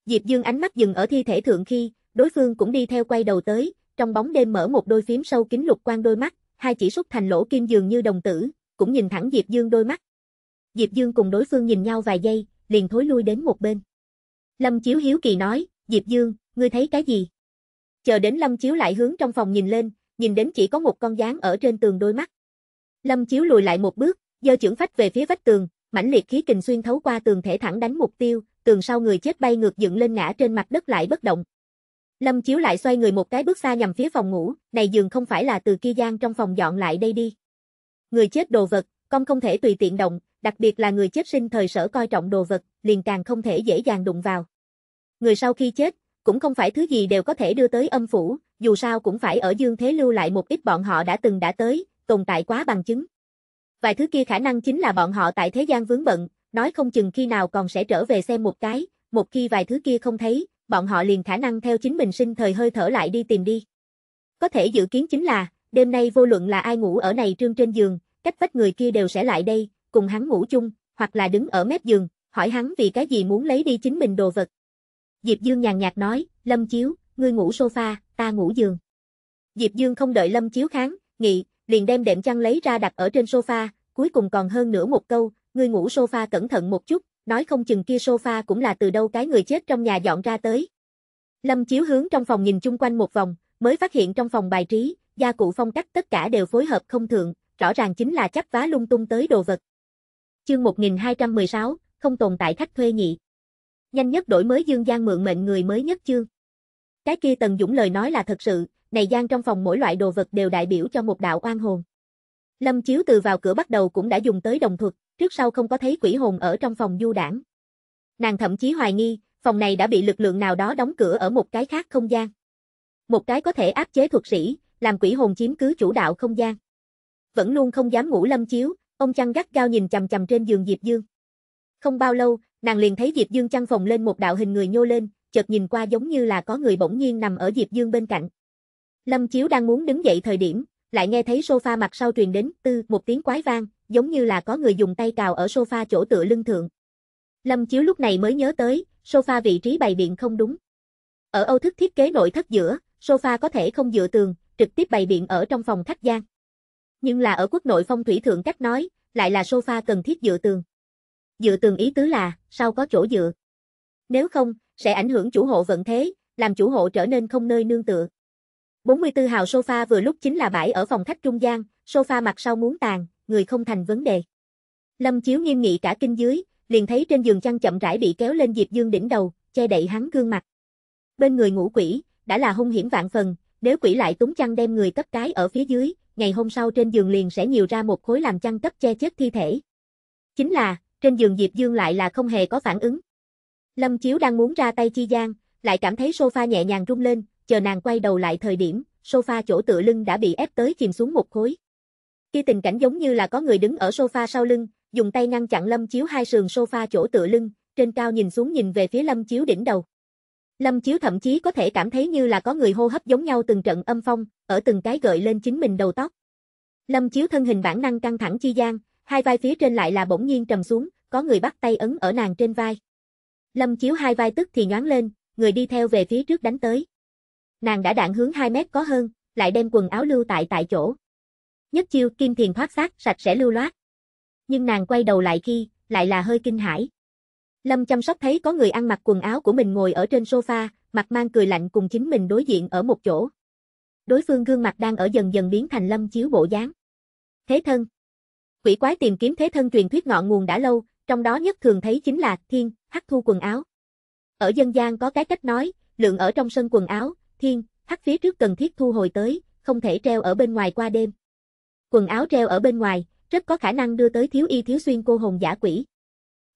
Diệp Dương ánh mắt dừng ở thi thể thượng khi, đối phương cũng đi theo quay đầu tới, trong bóng đêm mở một đôi phím sâu kính lục quan đôi mắt, hai chỉ xúc thành lỗ kim dường như đồng tử, cũng nhìn thẳng Diệp Dương đôi mắt. Diệp Dương cùng đối phương nhìn nhau vài giây, liền thối lui đến một bên. Lâm Chiếu hiếu kỳ nói, Diệp Dương, ngươi thấy cái gì? Chờ đến Lâm Chiếu lại hướng trong phòng nhìn lên, nhìn đến chỉ có một con dáng ở trên tường đôi mắt. Lâm Chiếu lùi lại một bước, giơ chưởng phách về phía vách tường, mãnh liệt khí kình xuyên thấu qua tường thể thẳng đánh mục tiêu, tường sau người chết bay ngược dựng lên ngã trên mặt đất lại bất động. Lâm Chiếu lại xoay người một cái bước xa nhằm phía phòng ngủ, này giường không phải là từ kia gian trong phòng dọn lại đây đi. Người chết đồ vật, con không thể tùy tiện động, đặc biệt là người chết sinh thời sở coi trọng đồ vật, liền càng không thể dễ dàng đụng vào. Người sau khi chết, cũng không phải thứ gì đều có thể đưa tới âm phủ, dù sao cũng phải ở dương thế lưu lại một ít bọn họ đã từng đã tới, tồn tại quá bằng chứng vài thứ kia khả năng chính là bọn họ tại thế gian vướng bận, nói không chừng khi nào còn sẽ trở về xem một cái, một khi vài thứ kia không thấy, bọn họ liền khả năng theo chính mình sinh thời hơi thở lại đi tìm đi. Có thể dự kiến chính là, đêm nay vô luận là ai ngủ ở này trương trên giường, cách vách người kia đều sẽ lại đây, cùng hắn ngủ chung, hoặc là đứng ở mép giường, hỏi hắn vì cái gì muốn lấy đi chính mình đồ vật. Diệp Dương nhàn nhạt nói, Lâm Chiếu, ngươi ngủ sofa, ta ngủ giường. Diệp Dương không đợi Lâm Chiếu kháng, nghị, liền đem đệm chăn lấy ra đặt ở trên sofa, cuối cùng còn hơn nửa một câu, ngươi ngủ sofa cẩn thận một chút, nói không chừng kia sofa cũng là từ đâu cái người chết trong nhà dọn ra tới. Lâm Chiếu hướng trong phòng nhìn chung quanh một vòng, mới phát hiện trong phòng bài trí, gia cụ phong cách tất cả đều phối hợp không thượng, rõ ràng chính là chắp vá lung tung tới đồ vật. Chương 1216, không tồn tại khách thuê nhị. Nhanh nhất đổi mới Dương Giang mượn mệnh người mới nhất chương. Cái kia Tần Dũng lời nói là thật sự, này gian trong phòng mỗi loại đồ vật đều đại biểu cho một đạo oan hồn. Lâm Chiếu từ vào cửa bắt đầu cũng đã dùng tới đồng thuật, trước sau không có thấy quỷ hồn ở trong phòng du đảng. Nàng thậm chí hoài nghi, phòng này đã bị lực lượng nào đó đóng cửa ở một cái khác không gian. Một cái có thể áp chế thuật sĩ, làm quỷ hồn chiếm cứ chủ đạo không gian. Vẫn luôn không dám ngủ Lâm Chiếu, ông chăn gắt gao nhìn chầm chầm trên giường Diệp Dương. Không bao lâu, nàng liền thấy Diệp Dương chăn phòng lên một đạo hình người nhô lên, chợt nhìn qua giống như là có người bỗng nhiên nằm ở Diệp Dương bên cạnh. Lâm Chiếu đang muốn đứng dậy thời điểm, lại nghe thấy sofa mặt sau truyền đến tư một tiếng quái vang, giống như là có người dùng tay cào ở sofa chỗ tựa lưng thượng. Lâm Chiếu lúc này mới nhớ tới, sofa vị trí bày biện không đúng. Ở Âu thức thiết kế nội thất giữa, sofa có thể không dựa tường, trực tiếp bày biện ở trong phòng khách gian. Nhưng là ở quốc nội phong thủy thượng cách nói, lại là sofa cần thiết dựa tường. Dựa tường ý tứ là, sao có chỗ dựa. Nếu không, sẽ ảnh hưởng chủ hộ vận thế, làm chủ hộ trở nên không nơi nương tựa. 44 hào sofa vừa lúc chính là bãi ở phòng khách trung gian, sofa mặt sau muốn tàn, người không thành vấn đề. Lâm Chiếu nghiêm nghị cả kinh dưới, liền thấy trên giường chăn chậm rãi bị kéo lên Diệp Dương đỉnh đầu, che đậy hắn gương mặt. Bên người ngủ quỷ, đã là hung hiểm vạn phần, nếu quỷ lại túng chăn đem người cấp cái ở phía dưới, ngày hôm sau trên giường liền sẽ nhiều ra một khối làm chăn cấp che chết thi thể. Chính là, trên giường Diệp Dương lại là không hề có phản ứng. Lâm Chiếu đang muốn ra tay chi gian, lại cảm thấy sofa nhẹ nhàng rung lên, chờ nàng quay đầu lại thời điểm, sofa chỗ tựa lưng đã bị ép tới chìm xuống một khối. khi tình cảnh giống như là có người đứng ở sofa sau lưng, dùng tay ngăn chặn Lâm Chiếu hai sườn sofa chỗ tựa lưng, trên cao nhìn xuống nhìn về phía Lâm Chiếu đỉnh đầu. Lâm Chiếu thậm chí có thể cảm thấy như là có người hô hấp giống nhau từng trận âm phong, ở từng cái gợi lên chính mình đầu tóc. Lâm Chiếu thân hình bản năng căng thẳng chi gian, hai vai phía trên lại là bỗng nhiên trầm xuống, có người bắt tay ấn ở nàng trên vai. Lâm Chiếu hai vai tức thì nhoáng lên, người đi theo về phía trước đánh tới. Nàng đã đạn hướng 2 mét có hơn, lại đem quần áo lưu tại tại chỗ. Nhất chiêu kim thiền thoát xác sạch sẽ lưu loát. Nhưng nàng quay đầu lại khi, lại là hơi kinh hãi. Lâm chăm sóc thấy có người ăn mặc quần áo của mình ngồi ở trên sofa, mặt mang cười lạnh cùng chính mình đối diện ở một chỗ. Đối phương gương mặt đang ở dần dần biến thành lâm chiếu bộ dáng. Thế thân Quỷ quái tìm kiếm thế thân truyền thuyết ngọn nguồn đã lâu, trong đó nhất thường thấy chính là thiên, hắc thu quần áo. Ở dân gian có cái cách nói, lượng ở trong sân quần áo, thiên, hắc phía trước cần thiết thu hồi tới, không thể treo ở bên ngoài qua đêm. Quần áo treo ở bên ngoài, rất có khả năng đưa tới thiếu y thiếu xuyên cô hồn giả quỷ.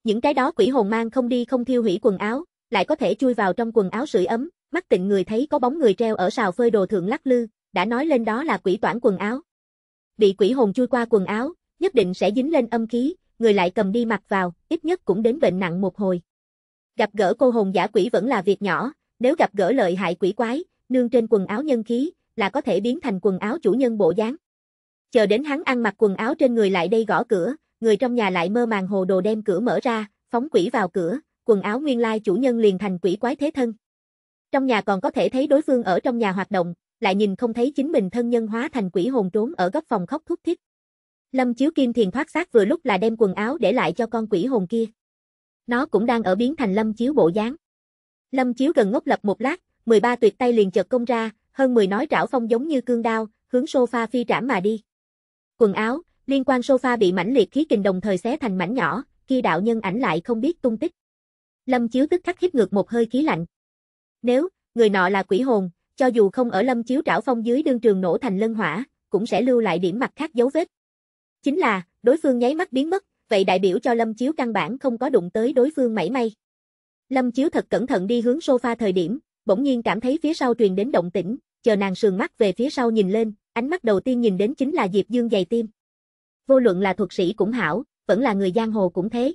Những cái đó quỷ hồn mang không đi không thiêu hủy quần áo, lại có thể chui vào trong quần áo sưởi ấm, mắt tịnh người thấy có bóng người treo ở sào phơi đồ thượng lắc lư, đã nói lên đó là quỷ toản quần áo. Bị quỷ hồn chui qua quần áo, nhất định sẽ dính lên âm khí, người lại cầm đi mặc vào, ít nhất cũng đến bệnh nặng một hồi. Gặp gỡ cô hồn giả quỷ vẫn là việc nhỏ, nếu gặp gỡ lợi hại quỷ quái, nương trên quần áo nhân khí, là có thể biến thành quần áo chủ nhân bộ dáng. Chờ đến hắn ăn mặc quần áo trên người lại đây gõ cửa, người trong nhà lại mơ màng hồ đồ đem cửa mở ra, phóng quỷ vào cửa, quần áo nguyên lai chủ nhân liền thành quỷ quái thế thân. Trong nhà còn có thể thấy đối phương ở trong nhà hoạt động, lại nhìn không thấy chính mình thân nhân hóa thành quỷ hồn trốn ở góc phòng khóc thúc thít. Lâm Chiếu Kim thiền thoát xác vừa lúc là đem quần áo để lại cho con quỷ hồn kia. Nó cũng đang ở biến thành Lâm Chiếu bộ dáng. Lâm Chiếu gần ngốc lập một lát, 13 tuyệt tay liền chợt công ra, hơn 10 nói rảo phong giống như cương đao, hướng sofa phi trảm mà đi. Quần áo, liên quan sofa bị mảnh liệt khí kình đồng thời xé thành mảnh nhỏ, khi đạo nhân ảnh lại không biết tung tích. Lâm Chiếu tức khắc hít ngược một hơi khí lạnh. Nếu, người nọ là quỷ hồn, cho dù không ở Lâm Chiếu rảo phong dưới đương trường nổ thành lân hỏa, cũng sẽ lưu lại điểm mặt khác dấu vết. Chính là, đối phương nháy mắt biến mất, vậy đại biểu cho Lâm Chiếu căn bản không có đụng tới đối phương mảy may. Lâm Chiếu thật cẩn thận đi hướng sofa thời điểm, bỗng nhiên cảm thấy phía sau truyền đến động tĩnh, chờ nàng sườn mắt về phía sau nhìn lên, ánh mắt đầu tiên nhìn đến chính là Diệp Dương giày tim. Vô luận là thuật sĩ cũng hảo, vẫn là người giang hồ cũng thế.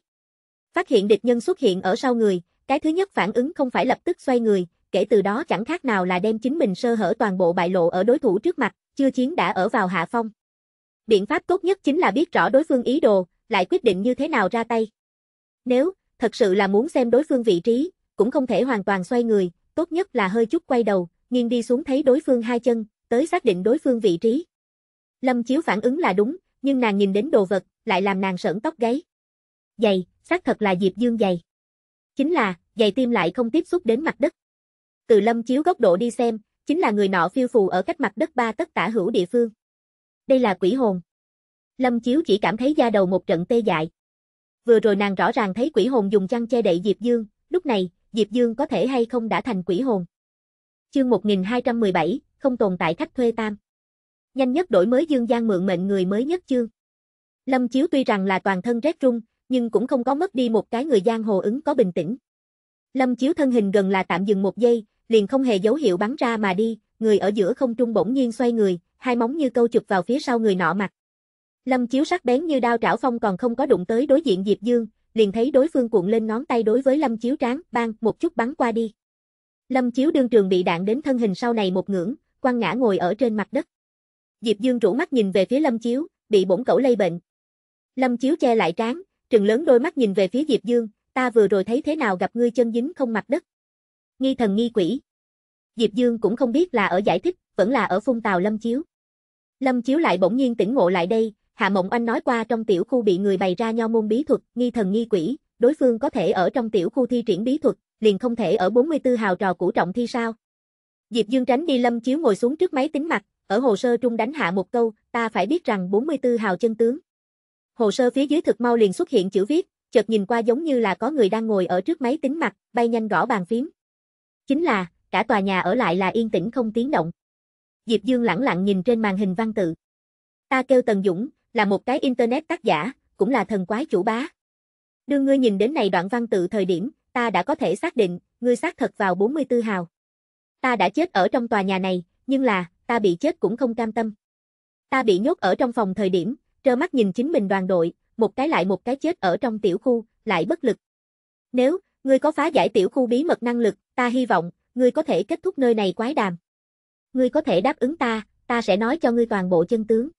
Phát hiện địch nhân xuất hiện ở sau người, cái thứ nhất phản ứng không phải lập tức xoay người, kể từ đó chẳng khác nào là đem chính mình sơ hở toàn bộ bại lộ ở đối thủ trước mặt, chưa chiến đã ở vào hạ phong. Biện pháp tốt nhất chính là biết rõ đối phương ý đồ, lại quyết định như thế nào ra tay. Nếu, thật sự là muốn xem đối phương vị trí, cũng không thể hoàn toàn xoay người, tốt nhất là hơi chút quay đầu, nghiêng đi xuống thấy đối phương hai chân, tới xác định đối phương vị trí. Lâm Chiếu phản ứng là đúng, nhưng nàng nhìn đến đồ vật, lại làm nàng sởn tóc gáy. Giày, xác thật là Diệp Dương giày. Chính là, giày tim lại không tiếp xúc đến mặt đất. Từ Lâm Chiếu góc độ đi xem, chính là người nọ phiêu phù ở cách mặt đất ba tất tả hữu địa phương. Đây là quỷ hồn. Lâm Chiếu chỉ cảm thấy da đầu một trận tê dại. Vừa rồi nàng rõ ràng thấy quỷ hồn dùng chăn che đậy Diệp Dương, lúc này, Diệp Dương có thể hay không đã thành quỷ hồn. Chương 1217, không tồn tại khách thuê tam. Nhanh nhất đổi mới Dương Giang mượn mệnh người mới nhất chương. Lâm Chiếu tuy rằng là toàn thân rét run, nhưng cũng không có mất đi một cái người giang hồ ứng có bình tĩnh. Lâm Chiếu thân hình gần là tạm dừng một giây, liền không hề dấu hiệu bắn ra mà đi, người ở giữa không trung bỗng nhiên xoay người, hai móng như câu chụp vào phía sau người nọ mặt. Lâm Chiếu sắc bén như đao trảo phong còn không có đụng tới đối diện Diệp Dương, liền thấy đối phương cuộn lên ngón tay đối với Lâm Chiếu tráng, bang, một chút bắn qua đi. Lâm Chiếu đương trường bị đạn đến thân hình sau này một ngưỡng, quăng ngã ngồi ở trên mặt đất. Diệp Dương rủ mắt nhìn về phía Lâm Chiếu, bị bổn cẩu lây bệnh. Lâm Chiếu che lại tráng trừng lớn đôi mắt nhìn về phía Diệp Dương, ta vừa rồi thấy thế nào gặp ngươi chân dính không mặt đất. Nghi thần nghi quỷ. Diệp Dương cũng không biết là ở giải thích, vẫn là ở phun tào Lâm Chiếu. Lâm Chiếu lại bỗng nhiên tỉnh ngộ lại đây, Hạ Mộng Anh nói qua trong tiểu khu bị người bày ra nho môn bí thuật, nghi thần nghi quỷ, đối phương có thể ở trong tiểu khu thi triển bí thuật, liền không thể ở 44 hào trò cũ trọng thi sao. Diệp Dương tránh đi lâm chiếu ngồi xuống trước máy tính mặt, ở hồ sơ trung đánh hạ một câu, ta phải biết rằng 44 hào chân tướng. Hồ sơ phía dưới thực mau liền xuất hiện chữ viết, chợt nhìn qua giống như là có người đang ngồi ở trước máy tính mặt, bay nhanh gõ bàn phím. Chính là, cả tòa nhà ở lại là yên tĩnh không tiếng động. Diệp Dương lặng lặng nhìn trên màn hình văn tự. Ta kêu Tần Dũng, là một cái internet tác giả, cũng là thần quái chủ bá. Đưa ngươi nhìn đến này đoạn văn tự thời điểm, ta đã có thể xác định, ngươi xác thật vào 44 hào. Ta đã chết ở trong tòa nhà này, nhưng là, ta bị chết cũng không cam tâm. Ta bị nhốt ở trong phòng thời điểm, trơ mắt nhìn chính mình đoàn đội, một cái lại một cái chết ở trong tiểu khu, lại bất lực. Nếu, ngươi có phá giải tiểu khu bí mật năng lực, ta hy vọng, ngươi có thể kết thúc nơi này quái đàm. Ngươi có thể đáp ứng ta, ta sẽ nói cho ngươi toàn bộ chân tướng.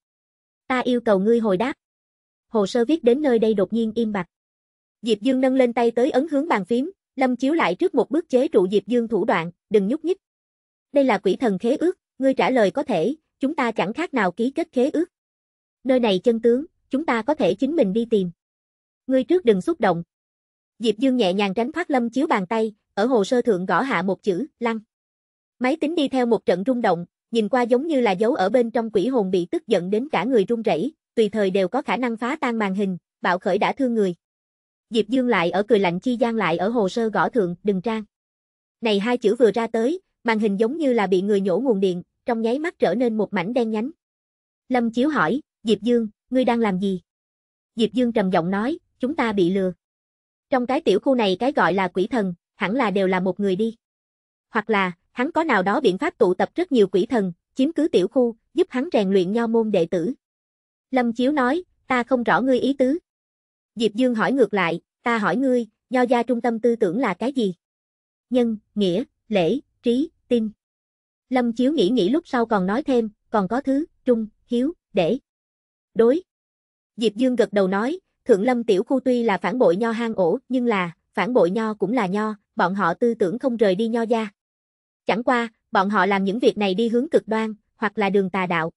Ta yêu cầu ngươi hồi đáp. Hồ sơ viết đến nơi đây đột nhiên im bặt. Diệp Dương nâng lên tay tới ấn hướng bàn phím, Lâm Chiếu lại trước một bước chế trụ Diệp Dương thủ đoạn, đừng nhúc nhích. Đây là quỷ thần khế ước, ngươi trả lời có thể, chúng ta chẳng khác nào ký kết khế ước. Nơi này chân tướng, chúng ta có thể chính mình đi tìm. Ngươi trước đừng xúc động. Diệp Dương nhẹ nhàng tránh thoát Lâm Chiếu bàn tay, ở hồ sơ thượng gõ hạ một chữ, lăng. Máy tính đi theo một trận rung động, nhìn qua giống như là dấu ở bên trong quỷ hồn bị tức giận đến cả người run rẩy, tùy thời đều có khả năng phá tan màn hình, bạo khởi đã thương người. Diệp Dương lại ở cười lạnh chi gian lại ở hồ sơ gõ thượng, đừng trang. Này hai chữ vừa ra tới, màn hình giống như là bị người nhổ nguồn điện, trong nháy mắt trở nên một mảnh đen nhánh. Lâm Chiếu hỏi, Diệp Dương, ngươi đang làm gì? Diệp Dương trầm giọng nói, chúng ta bị lừa. Trong cái tiểu khu này cái gọi là quỷ thần, hẳn là đều là một người đi. Hoặc là, hắn có nào đó biện pháp tụ tập rất nhiều quỷ thần, chiếm cứ tiểu khu, giúp hắn rèn luyện nho môn đệ tử. Lâm Chiếu nói, ta không rõ ngươi ý tứ. Diệp Dương hỏi ngược lại, ta hỏi ngươi, nho gia trung tâm tư tưởng là cái gì? Nhân, nghĩa, lễ, trí, tin. Lâm Chiếu nghĩ nghĩ lúc sau còn nói thêm, còn có thứ, trung, hiếu, để. Đối. Diệp Dương gật đầu nói, Thượng Lâm tiểu khu tuy là phản bội nho hang ổ, nhưng là, phản bội nho cũng là nho, bọn họ tư tưởng không rời đi nho gia. Chẳng qua, bọn họ làm những việc này đi hướng cực đoan, hoặc là đường tà đạo.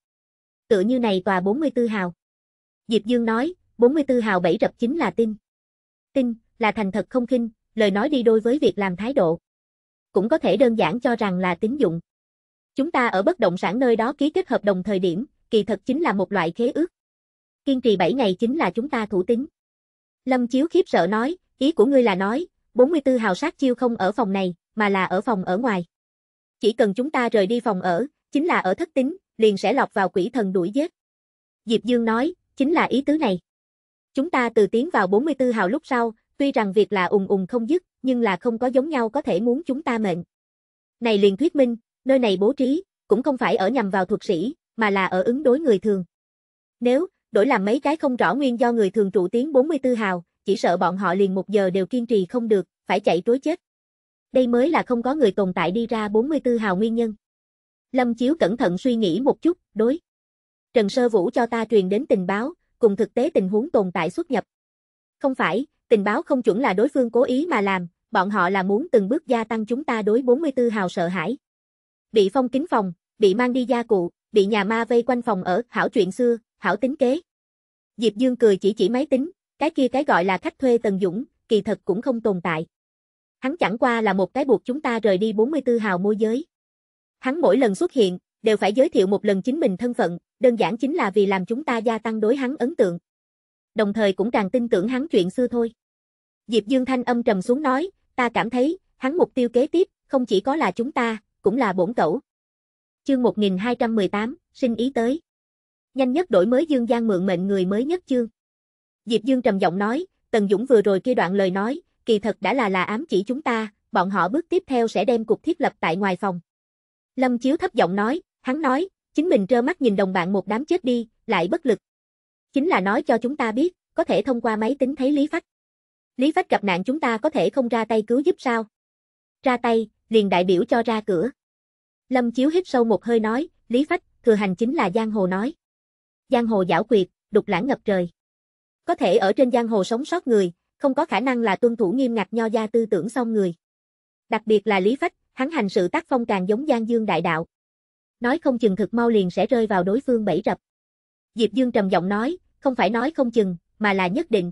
Tựa như này tòa 44 hào. Diệp Dương nói, 44 hào bảy rập chính là tin. Tin, là thành thật không khinh, lời nói đi đôi với việc làm thái độ. Cũng có thể đơn giản cho rằng là tín dụng. Chúng ta ở bất động sản nơi đó ký kết hợp đồng thời điểm, kỳ thật chính là một loại khế ước. Kiên trì 7 ngày chính là chúng ta thủ tính. Lâm Chiếu khiếp sợ nói, ý của ngươi là nói, 44 hào sát chiêu không ở phòng này, mà là ở phòng ở ngoài. Chỉ cần chúng ta rời đi phòng ở, chính là ở thất tính, liền sẽ lọc vào quỷ thần đuổi giết. Diệp Dương nói, chính là ý tứ này. Chúng ta từ tiến vào 44 hào lúc sau, tuy rằng việc là ùng ùng không dứt, nhưng là không có giống nhau có thể muốn chúng ta mệnh. Này liền thuyết minh, nơi này bố trí, cũng không phải ở nhằm vào thuật sĩ, mà là ở ứng đối người thường. Nếu, đổi làm mấy cái không rõ nguyên do người thường trụ tiến 44 hào, chỉ sợ bọn họ liền một giờ đều kiên trì không được, phải chạy trối chết đây mới là không có người tồn tại đi ra 44 hào nguyên nhân. Lâm Chiếu cẩn thận suy nghĩ một chút, đối. Trần Sơ Vũ cho ta truyền đến tình báo, cùng thực tế tình huống tồn tại xuất nhập. Không phải, tình báo không chuẩn là đối phương cố ý mà làm, bọn họ là muốn từng bước gia tăng chúng ta đối 44 hào sợ hãi. Bị phong kính phòng, bị mang đi gia cụ, bị nhà ma vây quanh phòng ở, hảo chuyện xưa, hảo tính kế. Diệp Dương cười chỉ chỉ máy tính, cái kia cái gọi là khách thuê Tần Dũng, kỳ thật cũng không tồn tại. Hắn chẳng qua là một cái buộc chúng ta rời đi 44 hào môi giới. Hắn mỗi lần xuất hiện, đều phải giới thiệu một lần chính mình thân phận, đơn giản chính là vì làm chúng ta gia tăng đối hắn ấn tượng. Đồng thời cũng càng tin tưởng hắn chuyện xưa thôi. Diệp Dương Thanh âm trầm xuống nói, ta cảm thấy, hắn mục tiêu kế tiếp, không chỉ có là chúng ta, cũng là bổn cẩu. Chương 1218, xin ý tới. Nhanh nhất đổi mới Dương Giang mượn mệnh người mới nhất chương. Diệp Dương trầm giọng nói, Tần Dũng vừa rồi kia đoạn lời nói, kỳ thật đã là là ám chỉ chúng ta, bọn họ bước tiếp theo sẽ đem cục thiết lập tại ngoài phòng. Lâm Chiếu thấp giọng nói, hắn nói, chính mình trơ mắt nhìn đồng bạn một đám chết đi, lại bất lực. Chính là nói cho chúng ta biết, có thể thông qua máy tính thấy Lý Phách. Lý Phách gặp nạn chúng ta có thể không ra tay cứu giúp sao? Ra tay, liền đại biểu cho ra cửa. Lâm Chiếu hít sâu một hơi nói, Lý Phách, thừa hành chính là giang hồ nói. Giang hồ giảo quyệt, đục lãng ngập trời. Có thể ở trên giang hồ sống sót người, không có khả năng là tuân thủ nghiêm ngặt nho gia tư tưởng xong người. Đặc biệt là Lý Phách, hắn hành sự tác phong càng giống Giang Dương đại đạo. Nói không chừng thực mau liền sẽ rơi vào đối phương bẫy rập. Diệp Dương trầm giọng nói, không phải nói không chừng, mà là nhất định.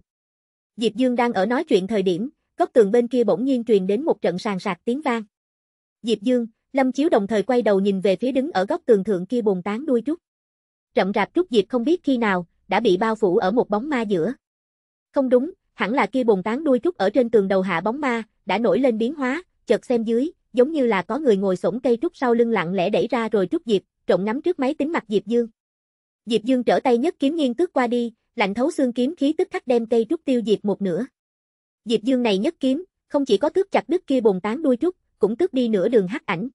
Diệp Dương đang ở nói chuyện thời điểm, góc tường bên kia bỗng nhiên truyền đến một trận sàn sạc tiếng vang. Diệp Dương, Lâm Chiếu đồng thời quay đầu nhìn về phía đứng ở góc tường thượng kia bồn tán đuôi trúc. Rậm rạp trúc Diệp không biết khi nào, đã bị bao phủ ở một bóng ma giữa. Không đúng, hẳn là kia bồn tán đuôi trúc ở trên tường đầu hạ bóng ma, đã nổi lên biến hóa, chợt xem dưới, giống như là có người ngồi sổng cây trúc sau lưng lặng lẽ đẩy ra rồi trúc Diệp, trộn ngắm trước máy tính mặt Diệp Dương. Diệp Dương trở tay nhất kiếm nghiêng tước qua đi, lạnh thấu xương kiếm khí tức khắc đem cây trúc tiêu diệt một nửa. Diệp Dương này nhất kiếm, không chỉ có tước chặt đứt kia bồn tán đuôi trúc, cũng tước đi nửa đường hắc ảnh.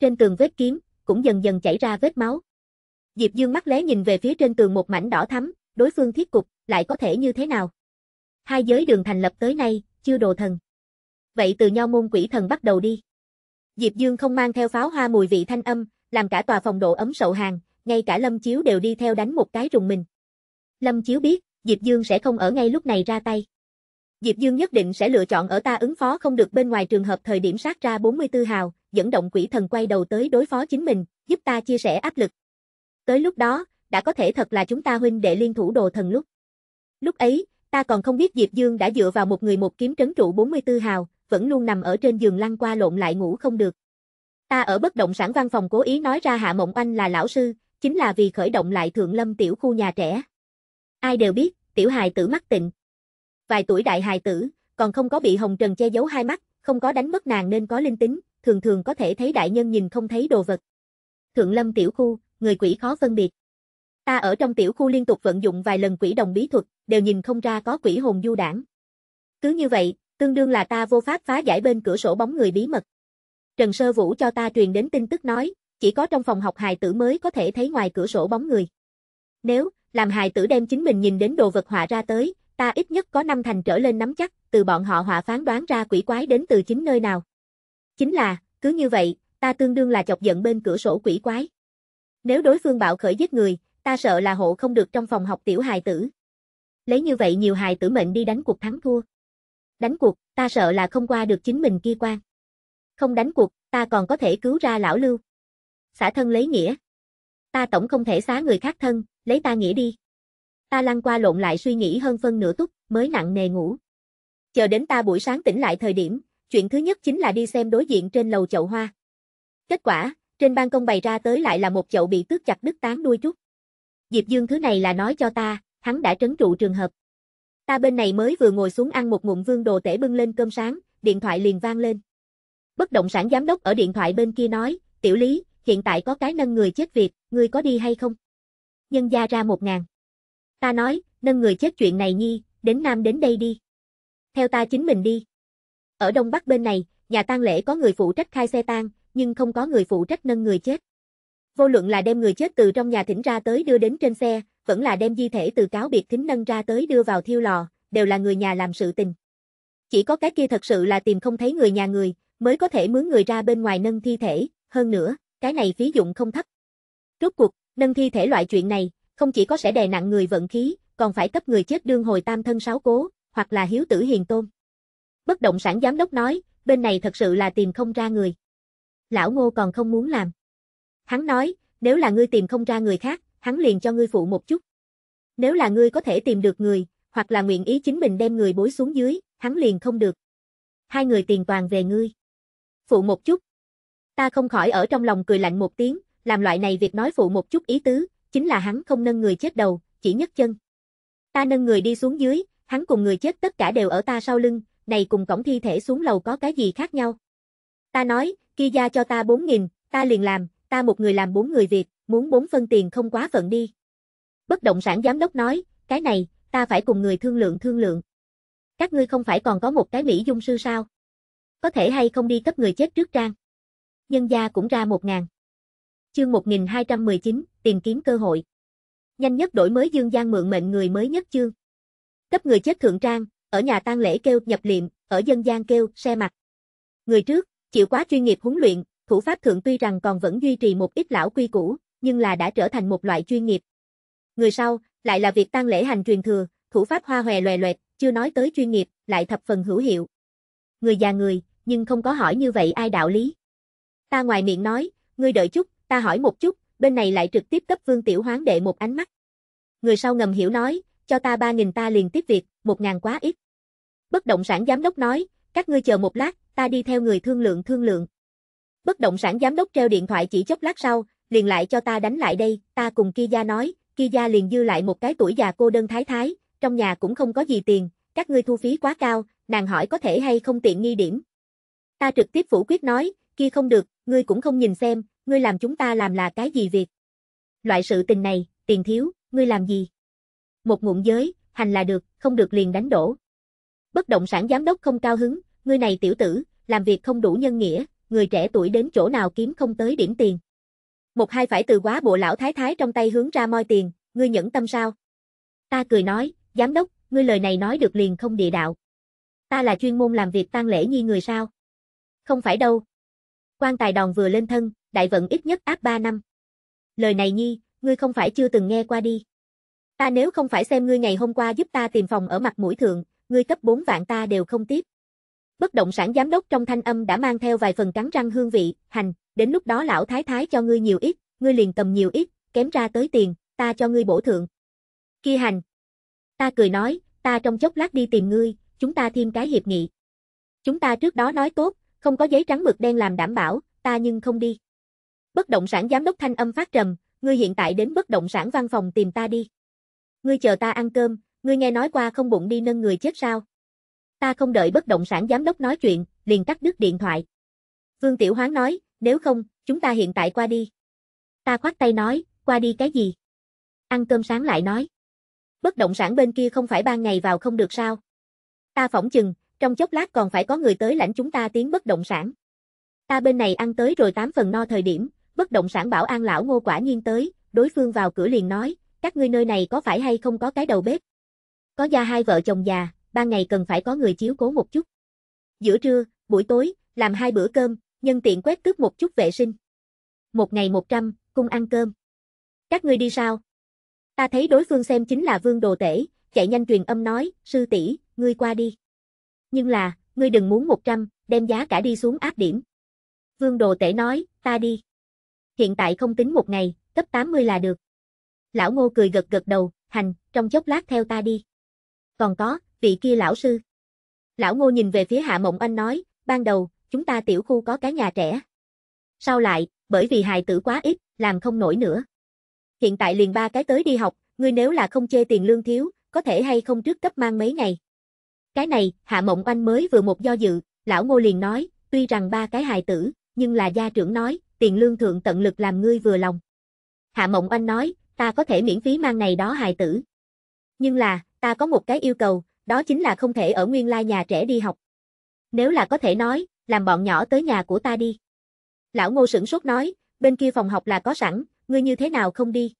Trên tường vết kiếm cũng dần dần chảy ra vết máu. Diệp Dương mắt lé nhìn về phía trên tường một mảnh đỏ thắm, đối phương thiết cục lại có thể như thế nào? Hai giới đường thành lập tới nay, chưa đồ thần. Vậy từ nho môn quỷ thần bắt đầu đi. Diệp Dương không mang theo pháo hoa mùi vị thanh âm, làm cả tòa phòng độ ấm sậu hàng, ngay cả Lâm Chiếu đều đi theo đánh một cái rùng mình. Lâm Chiếu biết, Diệp Dương sẽ không ở ngay lúc này ra tay. Diệp Dương nhất định sẽ lựa chọn ở ta ứng phó không được bên ngoài trường hợp thời điểm sát ra 44 hào, dẫn động quỷ thần quay đầu tới đối phó chính mình, giúp ta chia sẻ áp lực. Tới lúc đó, đã có thể thật là chúng ta huynh đệ liên thủ đồ thần lúc. Lúc ấy, Ta còn không biết Diệp Dương đã dựa vào một người một kiếm trấn trụ 44 hào, vẫn luôn nằm ở trên giường lăn qua lộn lại ngủ không được. Ta ở bất động sản văn phòng cố ý nói ra Hạ Mộng Anh là lão sư, chính là vì khởi động lại Thượng Lâm tiểu khu nhà trẻ. Ai đều biết, tiểu hài tử mắc tịnh. Vài tuổi đại hài tử, còn không có bị hồng trần che giấu hai mắt, không có đánh mất nàng nên có linh tính, thường thường có thể thấy đại nhân nhìn không thấy đồ vật. Thượng Lâm tiểu khu, người quỷ khó phân biệt. Ta ở trong tiểu khu liên tục vận dụng vài lần quỷ đồng bí thuật, đều nhìn không ra có quỷ hồn du đảng. Cứ như vậy, tương đương là ta vô pháp phá giải bên cửa sổ bóng người bí mật. Trần Sơ Vũ cho ta truyền đến tin tức nói, chỉ có trong phòng học hài tử mới có thể thấy ngoài cửa sổ bóng người. Nếu, làm hài tử đem chính mình nhìn đến đồ vật họa ra tới, ta ít nhất có năm thành trở lên nắm chắc, từ bọn họ họa phán đoán ra quỷ quái đến từ chính nơi nào. Chính là, cứ như vậy, ta tương đương là chọc giận bên cửa sổ quỷ quái. Nếu đối phương bạo khởi giết người, ta sợ là hộ không được trong phòng học tiểu hài tử. Lấy như vậy nhiều hài tử mệnh đi đánh cuộc thắng thua. Đánh cuộc, ta sợ là không qua được chính mình kia quan. Không đánh cuộc, ta còn có thể cứu ra lão lưu. Xả thân lấy nghĩa. Ta tổng không thể xá người khác thân, lấy ta nghĩa đi. Ta lăn qua lộn lại suy nghĩ hơn phân nửa túc, mới nặng nề ngủ. Chờ đến ta buổi sáng tỉnh lại thời điểm, chuyện thứ nhất chính là đi xem đối diện trên lầu chậu hoa. Kết quả, trên ban công bày ra tới lại là một chậu bị tước chặt đứt tán đuôi trúc. Diệp Dương thứ này là nói cho ta, hắn đã trấn trụ trường hợp. Ta bên này mới vừa ngồi xuống ăn một ngụm vương đồ tể bưng lên cơm sáng, điện thoại liền vang lên. Bất động sản giám đốc ở điện thoại bên kia nói, tiểu lý, hiện tại có cái nâng người chết việc, ngươi có đi hay không? Nhân gia ra một ngàn. Ta nói, nâng người chết chuyện này nhi, đến Nam đến đây đi. Theo ta chính mình đi. Ở Đông Bắc bên này, nhà tang lễ có người phụ trách khai xe tang, nhưng không có người phụ trách nâng người chết. Vô luận là đem người chết từ trong nhà thỉnh ra tới đưa đến trên xe, vẫn là đem di thể từ cáo biệt thính nâng ra tới đưa vào thiêu lò, đều là người nhà làm sự tình. Chỉ có cái kia thật sự là tìm không thấy người nhà người, mới có thể mướn người ra bên ngoài nâng thi thể, hơn nữa, cái này phí dụng không thấp. Rốt cuộc, nâng thi thể loại chuyện này, không chỉ có sẽ đè nặng người vận khí, còn phải cấp người chết đương hồi tam thân sáu cố, hoặc là hiếu tử hiền tôn. Bất động sản giám đốc nói, bên này thật sự là tìm không ra người. Lão Ngô còn không muốn làm. Hắn nói, nếu là ngươi tìm không ra người khác, hắn liền cho ngươi phụ một chút. Nếu là ngươi có thể tìm được người, hoặc là nguyện ý chính mình đem người bối xuống dưới, hắn liền không được. Hai người tiền toàn về ngươi. Phụ một chút. Ta không khỏi ở trong lòng cười lạnh một tiếng, làm loại này việc nói phụ một chút ý tứ, chính là hắn không nâng người chết đầu, chỉ nhấc chân. Ta nâng người đi xuống dưới, hắn cùng người chết tất cả đều ở ta sau lưng, này cùng cổng thi thể xuống lầu có cái gì khác nhau. Ta nói, kia gia cho ta 4.000, ta liền làm, ta một người làm bốn người việc, muốn bốn phân tiền không quá phận đi. Bất động sản giám đốc nói, cái này, ta phải cùng người thương lượng thương lượng. Các ngươi không phải còn có một cái Mỹ dung sư sao? Có thể hay không đi cấp người chết trước trang? Nhân gia cũng ra một ngàn. Chương 1219, tìm kiếm cơ hội. Nhanh nhất đổi mới dương gian mượn mệnh người mới nhất chương. Cấp người chết thượng trang, ở nhà tang lễ kêu nhập liệm, ở dân gian kêu xe mặt. Người trước, chịu quá chuyên nghiệp huấn luyện, thủ Pháp Thượng tuy rằng còn vẫn duy trì một ít lão quy cũ, nhưng là đã trở thành một loại chuyên nghiệp. Người sau, lại là việc tang lễ hành truyền thừa, thủ pháp hoa hòe loè loẹt, chưa nói tới chuyên nghiệp, lại thập phần hữu hiệu. Người già người, nhưng không có hỏi như vậy ai đạo lý. Ta ngoài miệng nói, ngươi đợi chút, ta hỏi một chút, bên này lại trực tiếp cấp Vương Tiểu Hoán đệ một ánh mắt. Người sau ngầm hiểu nói, cho ta ba nghìn ta liền tiếp việc, một ngàn quá ít. Bất động sản giám đốc nói, các ngươi chờ một lát, ta đi theo người thương lượng thương lượng. Bất động sản giám đốc treo điện thoại chỉ chốc lát sau, liền lại cho ta đánh lại đây, ta cùng Kia nói, Kia liền dư lại một cái tuổi già cô đơn thái thái, trong nhà cũng không có gì tiền, các ngươi thu phí quá cao, nàng hỏi có thể hay không tiện nghi điểm. Ta trực tiếp phủ quyết nói, kia không được, ngươi cũng không nhìn xem, ngươi làm chúng ta làm là cái gì việc. Loại sự tình này, tiền thiếu, ngươi làm gì? Một ngụm giới, hành là được, không được liền đánh đổ. Bất động sản giám đốc không cao hứng, ngươi này tiểu tử, làm việc không đủ nhân nghĩa, người trẻ tuổi đến chỗ nào kiếm không tới điểm tiền. Một hai phải từ quá bộ lão thái thái trong tay hướng ra moi tiền, ngươi nhẫn tâm sao? Ta cười nói, giám đốc, ngươi lời này nói được liền không địa đạo. Ta là chuyên môn làm việc tang lễ nhi người sao? Không phải đâu. Quan tài đòn vừa lên thân, đại vận ít nhất áp 3 năm. Lời này nhi, ngươi không phải chưa từng nghe qua đi. Ta nếu không phải xem ngươi ngày hôm qua giúp ta tìm phòng ở mặt mũi thượng, ngươi cấp 4 vạn ta đều không tiếp. Bất động sản giám đốc trong thanh âm đã mang theo vài phần cắn răng hương vị, hành, đến lúc đó lão thái thái cho ngươi nhiều ít, ngươi liền cầm nhiều ít, kém ra tới tiền, ta cho ngươi bổ thượng. Kia hành. Ta cười nói, ta trong chốc lát đi tìm ngươi, chúng ta thêm cái hiệp nghị. Chúng ta trước đó nói tốt, không có giấy trắng mực đen làm đảm bảo, ta nhưng không đi. Bất động sản giám đốc thanh âm phát trầm, ngươi hiện tại đến bất động sản văn phòng tìm ta đi. Ngươi chờ ta ăn cơm, ngươi nghe nói qua không bụng đi nâng người chết sao? ta không đợi bất động sản giám đốc nói chuyện, liền cắt đứt điện thoại. Vương Tiểu Hoán nói, nếu không, chúng ta hiện tại qua đi. Ta khoát tay nói, qua đi cái gì? Ăn cơm sáng lại nói. Bất động sản bên kia không phải ban ngày vào không được sao? Ta phỏng chừng, trong chốc lát còn phải có người tới lãnh chúng ta tiến bất động sản. Ta bên này ăn tới rồi tám phần no thời điểm, bất động sản bảo an lão ngô quả nhiên tới, đối phương vào cửa liền nói, các ngươi nơi này có phải hay không có cái đầu bếp? Có gia hai vợ chồng già, ban ngày cần phải có người chiếu cố một chút. Giữa trưa, buổi tối, làm hai bữa cơm, nhân tiện quét tước một chút vệ sinh. Một ngày một trăm, cung ăn cơm. Các ngươi đi sao? Ta thấy đối phương xem chính là Vương Đồ Tể, chạy nhanh truyền âm nói, sư tỷ, ngươi qua đi. Nhưng là, ngươi đừng muốn một trăm, đem giá cả đi xuống áp điểm. Vương Đồ Tể nói, ta đi. Hiện tại không tính một ngày, cấp 80 là được. Lão Ngô cười gật gật đầu, hành, trong chốc lát theo ta đi. Còn có, vị kia lão sư. Lão Ngô nhìn về phía Hạ Mộng Anh nói, ban đầu, chúng ta tiểu khu có cái nhà trẻ. Sau lại, bởi vì hài tử quá ít, làm không nổi nữa. Hiện tại liền ba cái tới đi học, ngươi nếu là không chê tiền lương thiếu, có thể hay không trước cấp mang mấy ngày. Cái này, Hạ Mộng Anh mới vừa một do dự, lão Ngô liền nói, tuy rằng ba cái hài tử, nhưng là gia trưởng nói, tiền lương thượng tận lực làm ngươi vừa lòng. Hạ Mộng Anh nói, ta có thể miễn phí mang này đó hài tử. Nhưng là, ta có một cái yêu cầu, đó chính là không thể ở nguyên lai nhà trẻ đi học. Nếu là có thể nói, làm bọn nhỏ tới nhà của ta đi. Lão ngô sửng sốt nói, bên kia phòng học là có sẵn, ngươi như thế nào không đi.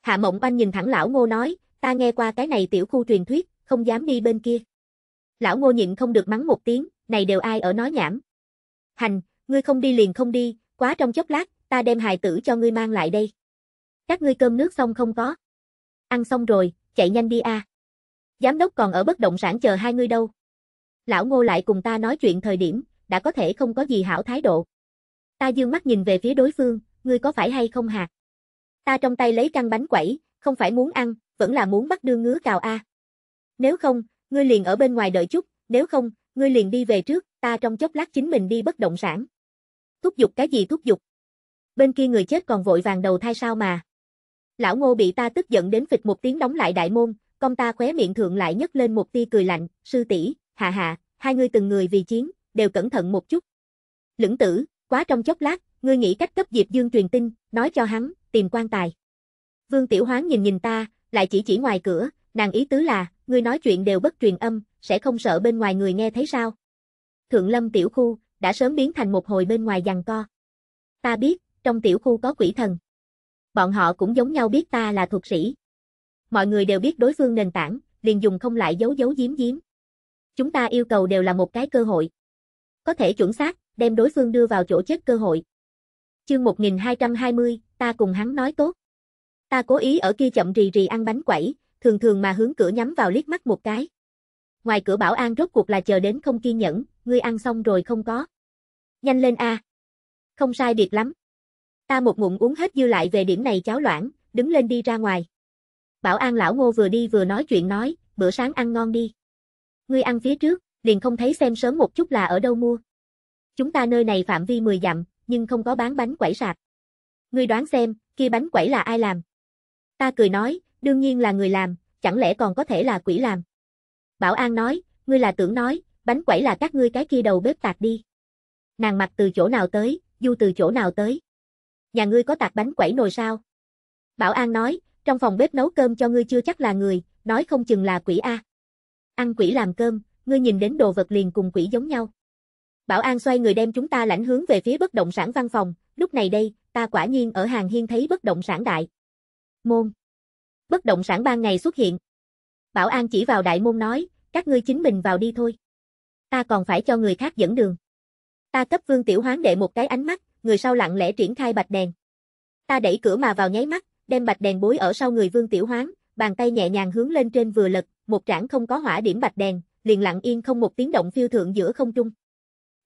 Hạ mộng Banh nhìn thẳng lão ngô nói, ta nghe qua cái này tiểu khu truyền thuyết, không dám đi bên kia. Lão ngô nhịn không được mắng một tiếng, này đều ai ở nói nhảm. Hành, ngươi không đi liền không đi, quá trong chốc lát, ta đem hài tử cho ngươi mang lại đây. Các ngươi cơm nước xong không có. Ăn xong rồi, chạy nhanh đi a. À. Giám đốc còn ở bất động sản chờ hai người đâu. Lão ngô lại cùng ta nói chuyện thời điểm, đã có thể không có gì hảo thái độ. Ta dương mắt nhìn về phía đối phương, ngươi có phải hay không hạt? Ta trong tay lấy căn bánh quẩy, không phải muốn ăn, vẫn là muốn bắt đưa ngứa cào a. Nếu không, ngươi liền ở bên ngoài đợi chút, nếu không, ngươi liền đi về trước, ta trong chốc lát chính mình đi bất động sản. Thúc giục cái gì thúc giục? Bên kia người chết còn vội vàng đầu thai sao mà. Lão Ngô bị ta tức giận đến phịch một tiếng đóng lại đại môn, Công ta khóe miệng thượng lại nhấc lên một tia cười lạnh, sư tỷ, hạ hạ, hai người từng người vì chiến, đều cẩn thận một chút. Lưỡng tử, quá trong chốc lát, ngươi nghĩ cách cấp Diệp Dương truyền tin, nói cho hắn, tìm quan tài. Vương Tiểu Hoán nhìn nhìn ta, lại chỉ chỉ ngoài cửa, nàng ý tứ là, ngươi nói chuyện đều bất truyền âm, sẽ không sợ bên ngoài người nghe thấy sao. Thượng Lâm Tiểu Khu, đã sớm biến thành một hồi bên ngoài giằng co. Ta biết, trong Tiểu Khu có quỷ thần. Bọn họ cũng giống nhau biết ta là thuật sĩ mọi người đều biết đối phương nền tảng, liền dùng không lại giấu giấu giếm giếm. Chúng ta yêu cầu đều là một cái cơ hội. Có thể chuẩn xác, đem đối phương đưa vào chỗ chết cơ hội. Chương 1220, ta cùng hắn nói tốt. Ta cố ý ở kia chậm rì rì ăn bánh quẩy, thường thường mà hướng cửa nhắm vào liếc mắt một cái. Ngoài cửa bảo an rốt cuộc là chờ đến không kiên nhẫn, ngươi ăn xong rồi không có. Nhanh lên a. Không sai biệt lắm. Ta một ngụm uống hết dư lại về điểm này cháo loãng, đứng lên đi ra ngoài. Bảo An lão Ngô vừa đi vừa nói chuyện nói, bữa sáng ăn ngon đi. Ngươi ăn phía trước, liền không thấy xem sớm một chút là ở đâu mua. Chúng ta nơi này phạm vi 10 dặm, nhưng không có bán bánh quẩy sạc. Ngươi đoán xem, kia bánh quẩy là ai làm? Ta cười nói, đương nhiên là người làm, chẳng lẽ còn có thể là quỷ làm? Bảo An nói, ngươi là tưởng nói, bánh quẩy là các ngươi cái kia đầu bếp tạc đi. Nàng mặc từ chỗ nào tới, du từ chỗ nào tới? Nhà ngươi có tạc bánh quẩy nồi sao? Bảo An nói, trong phòng bếp nấu cơm cho ngươi chưa chắc là người, nói không chừng là quỷ a. Ăn quỷ làm cơm, ngươi nhìn đến đồ vật liền cùng quỷ giống nhau. Bảo An xoay người đem chúng ta lãnh hướng về phía bất động sản văn phòng, lúc này đây, ta quả nhiên ở hàng hiên thấy bất động sản đại. Môn. Bất động sản ban ngày xuất hiện. Bảo An chỉ vào đại môn nói, các ngươi chính mình vào đi thôi. Ta còn phải cho người khác dẫn đường. Ta cấp vương tiểu hoán đệ một cái ánh mắt, người sau lặng lẽ triển khai bạch đèn. Ta đẩy cửa mà vào nháy mắt, đem bạch đèn bối ở sau người Vương Tiểu Hoán, bàn tay nhẹ nhàng hướng lên trên vừa lật, một trảng không có hỏa điểm bạch đèn, liền lặng yên không một tiếng động phiêu thượng giữa không trung.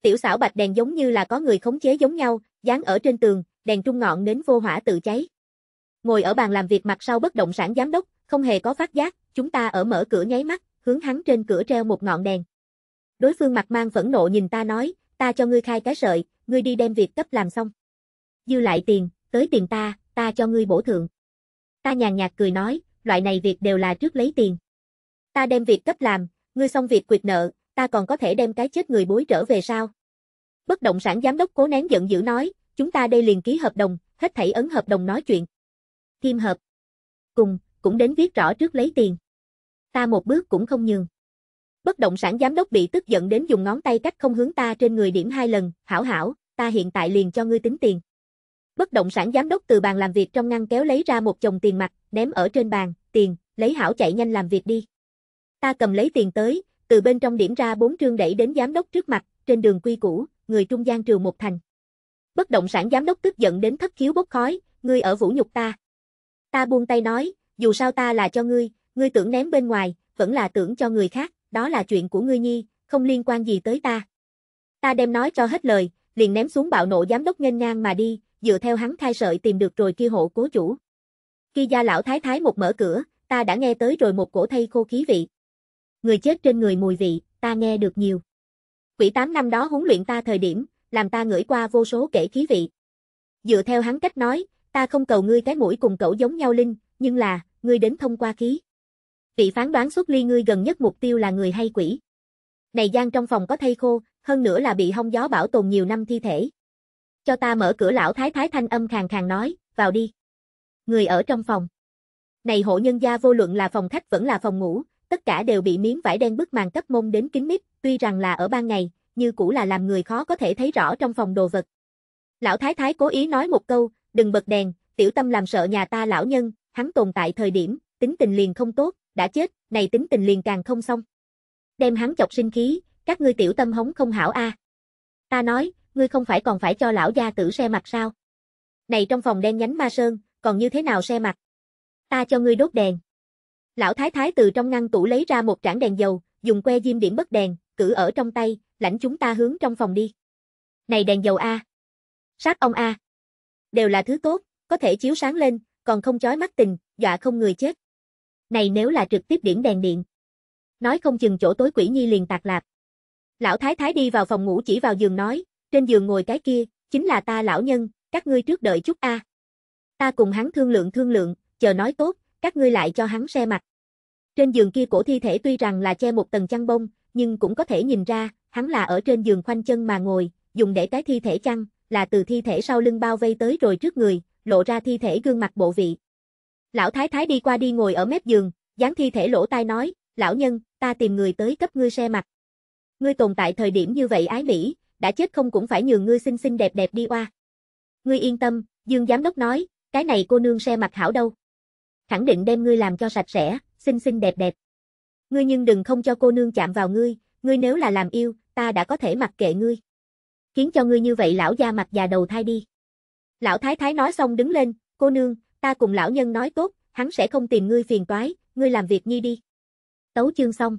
Tiểu xảo bạch đèn giống như là có người khống chế giống nhau, dán ở trên tường, đèn trung ngọn đến vô hỏa tự cháy. Ngồi ở bàn làm việc mặt sau bất động sản giám đốc, không hề có phát giác, chúng ta ở mở cửa nháy mắt, hướng hắn trên cửa treo một ngọn đèn. Đối phương mặt mang phẫn nộ nhìn ta nói, ta cho ngươi khai cái sợi, ngươi đi đem việc cấp làm xong. Dư lại tiền, tới tiền ta, ta cho ngươi bổ thượng. Ta nhàn nhạt cười nói, loại này việc đều là trước lấy tiền. Ta đem việc cấp làm, ngươi xong việc quyệt nợ, ta còn có thể đem cái chết người bối trở về sao? Bất động sản giám đốc cố nén giận dữ nói, chúng ta đây liền ký hợp đồng, hết thảy ấn hợp đồng nói chuyện. Kim hợp. Cùng, cũng đến viết rõ trước lấy tiền. Ta một bước cũng không nhường. Bất động sản giám đốc bị tức giận đến dùng ngón tay cách không hướng ta trên người điểm hai lần, hảo hảo, ta hiện tại liền cho ngươi tính tiền. Bất động sản giám đốc từ bàn làm việc trong ngăn kéo lấy ra một chồng tiền mặt, ném ở trên bàn, tiền, lấy hảo chạy nhanh làm việc đi. Ta cầm lấy tiền tới, từ bên trong điểm ra bốn trương đẩy đến giám đốc trước mặt, trên đường quy củ, người trung gian trừ một thành. Bất động sản giám đốc tức giận đến thất khiếu bốc khói, ngươi ở vũ nhục ta. Ta buông tay nói, dù sao ta là cho ngươi, ngươi tưởng ném bên ngoài, vẫn là tưởng cho người khác, đó là chuyện của ngươi nhi, không liên quan gì tới ta. Ta đem nói cho hết lời, liền ném xuống bạo nộ giám đốc nghênh ngang mà đi, dựa theo hắn khai sợi tìm được rồi kia hộ cố chủ. Khi gia lão thái thái một mở cửa, ta đã nghe tới rồi một cổ thây khô khí vị. Người chết trên người mùi vị, ta nghe được nhiều. Quỷ tám năm đó huấn luyện ta thời điểm, làm ta ngửi qua vô số kể khí vị. Dựa theo hắn cách nói, ta không cầu ngươi cái mũi cùng cậu giống nhau linh, nhưng là, ngươi đến thông qua khí. Vị phán đoán xuất ly ngươi gần nhất mục tiêu là người hay quỷ. Này gian trong phòng có thây khô, hơn nữa là bị hong gió bảo tồn nhiều năm thi thể cho ta mở cửa lão thái thái thanh âm khàn khàn nói, vào đi. Người ở trong phòng. Này hộ nhân gia vô luận là phòng khách vẫn là phòng ngủ, tất cả đều bị miếng vải đen bức màn cấp mông đến kín mít, tuy rằng là ở ban ngày, như cũ là làm người khó có thể thấy rõ trong phòng đồ vật. Lão thái thái cố ý nói một câu, đừng bật đèn, tiểu tâm làm sợ nhà ta lão nhân, hắn tồn tại thời điểm, tính tình liền không tốt, đã chết, này tính tình liền càng không xong. Đem hắn chọc sinh khí, các ngươi tiểu tâm hống không hảo a. À. Ta nói, ngươi không phải còn phải cho lão gia tử xe mặt sao? Này trong phòng đen nhánh ma sơn, còn như thế nào xe mặt? Ta cho ngươi đốt đèn. Lão thái thái từ trong ngăn tủ lấy ra một trảng đèn dầu, dùng que diêm điểm bất đèn, cử ở trong tay, lãnh chúng ta hướng trong phòng đi. Này đèn dầu A. Sát ông A. Đều là thứ tốt, có thể chiếu sáng lên, còn không chói mắt tình, dọa không người chết. Này nếu là trực tiếp điểm đèn điện. Nói không chừng chỗ tối quỷ nhi liền tạc lạp. Lão thái thái đi vào phòng ngủ chỉ vào giường nói, trên giường ngồi cái kia, chính là ta lão nhân, các ngươi trước đợi chút a. Ta cùng hắn thương lượng thương lượng, chờ nói tốt, các ngươi lại cho hắn xe mặt. Trên giường kia cổ thi thể tuy rằng là che một tầng chăn bông, nhưng cũng có thể nhìn ra, hắn là ở trên giường khoanh chân mà ngồi, dùng để cái thi thể chăn, là từ thi thể sau lưng bao vây tới rồi trước người, lộ ra thi thể gương mặt bộ vị. Lão thái thái đi qua đi ngồi ở mép giường, dán thi thể lỗ tai nói, lão nhân, ta tìm người tới cấp ngươi xe mặt. Ngươi tồn tại thời điểm như vậy ái mỹ, đã chết không cũng phải nhường ngươi xinh xinh đẹp đẹp đi qua. Ngươi yên tâm, Dương giám đốc nói, cái này cô nương xe mặt hảo đâu. Khẳng định đem ngươi làm cho sạch sẽ, xinh xinh đẹp đẹp. Ngươi nhưng đừng không cho cô nương chạm vào ngươi, ngươi nếu là làm yêu, ta đã có thể mặc kệ ngươi. Khiến cho ngươi như vậy lão gia mặt già đầu thai đi. Lão thái thái nói xong đứng lên, cô nương, ta cùng lão nhân nói tốt, hắn sẽ không tìm ngươi phiền toái, ngươi làm việc nhi đi. Tấu chương xong.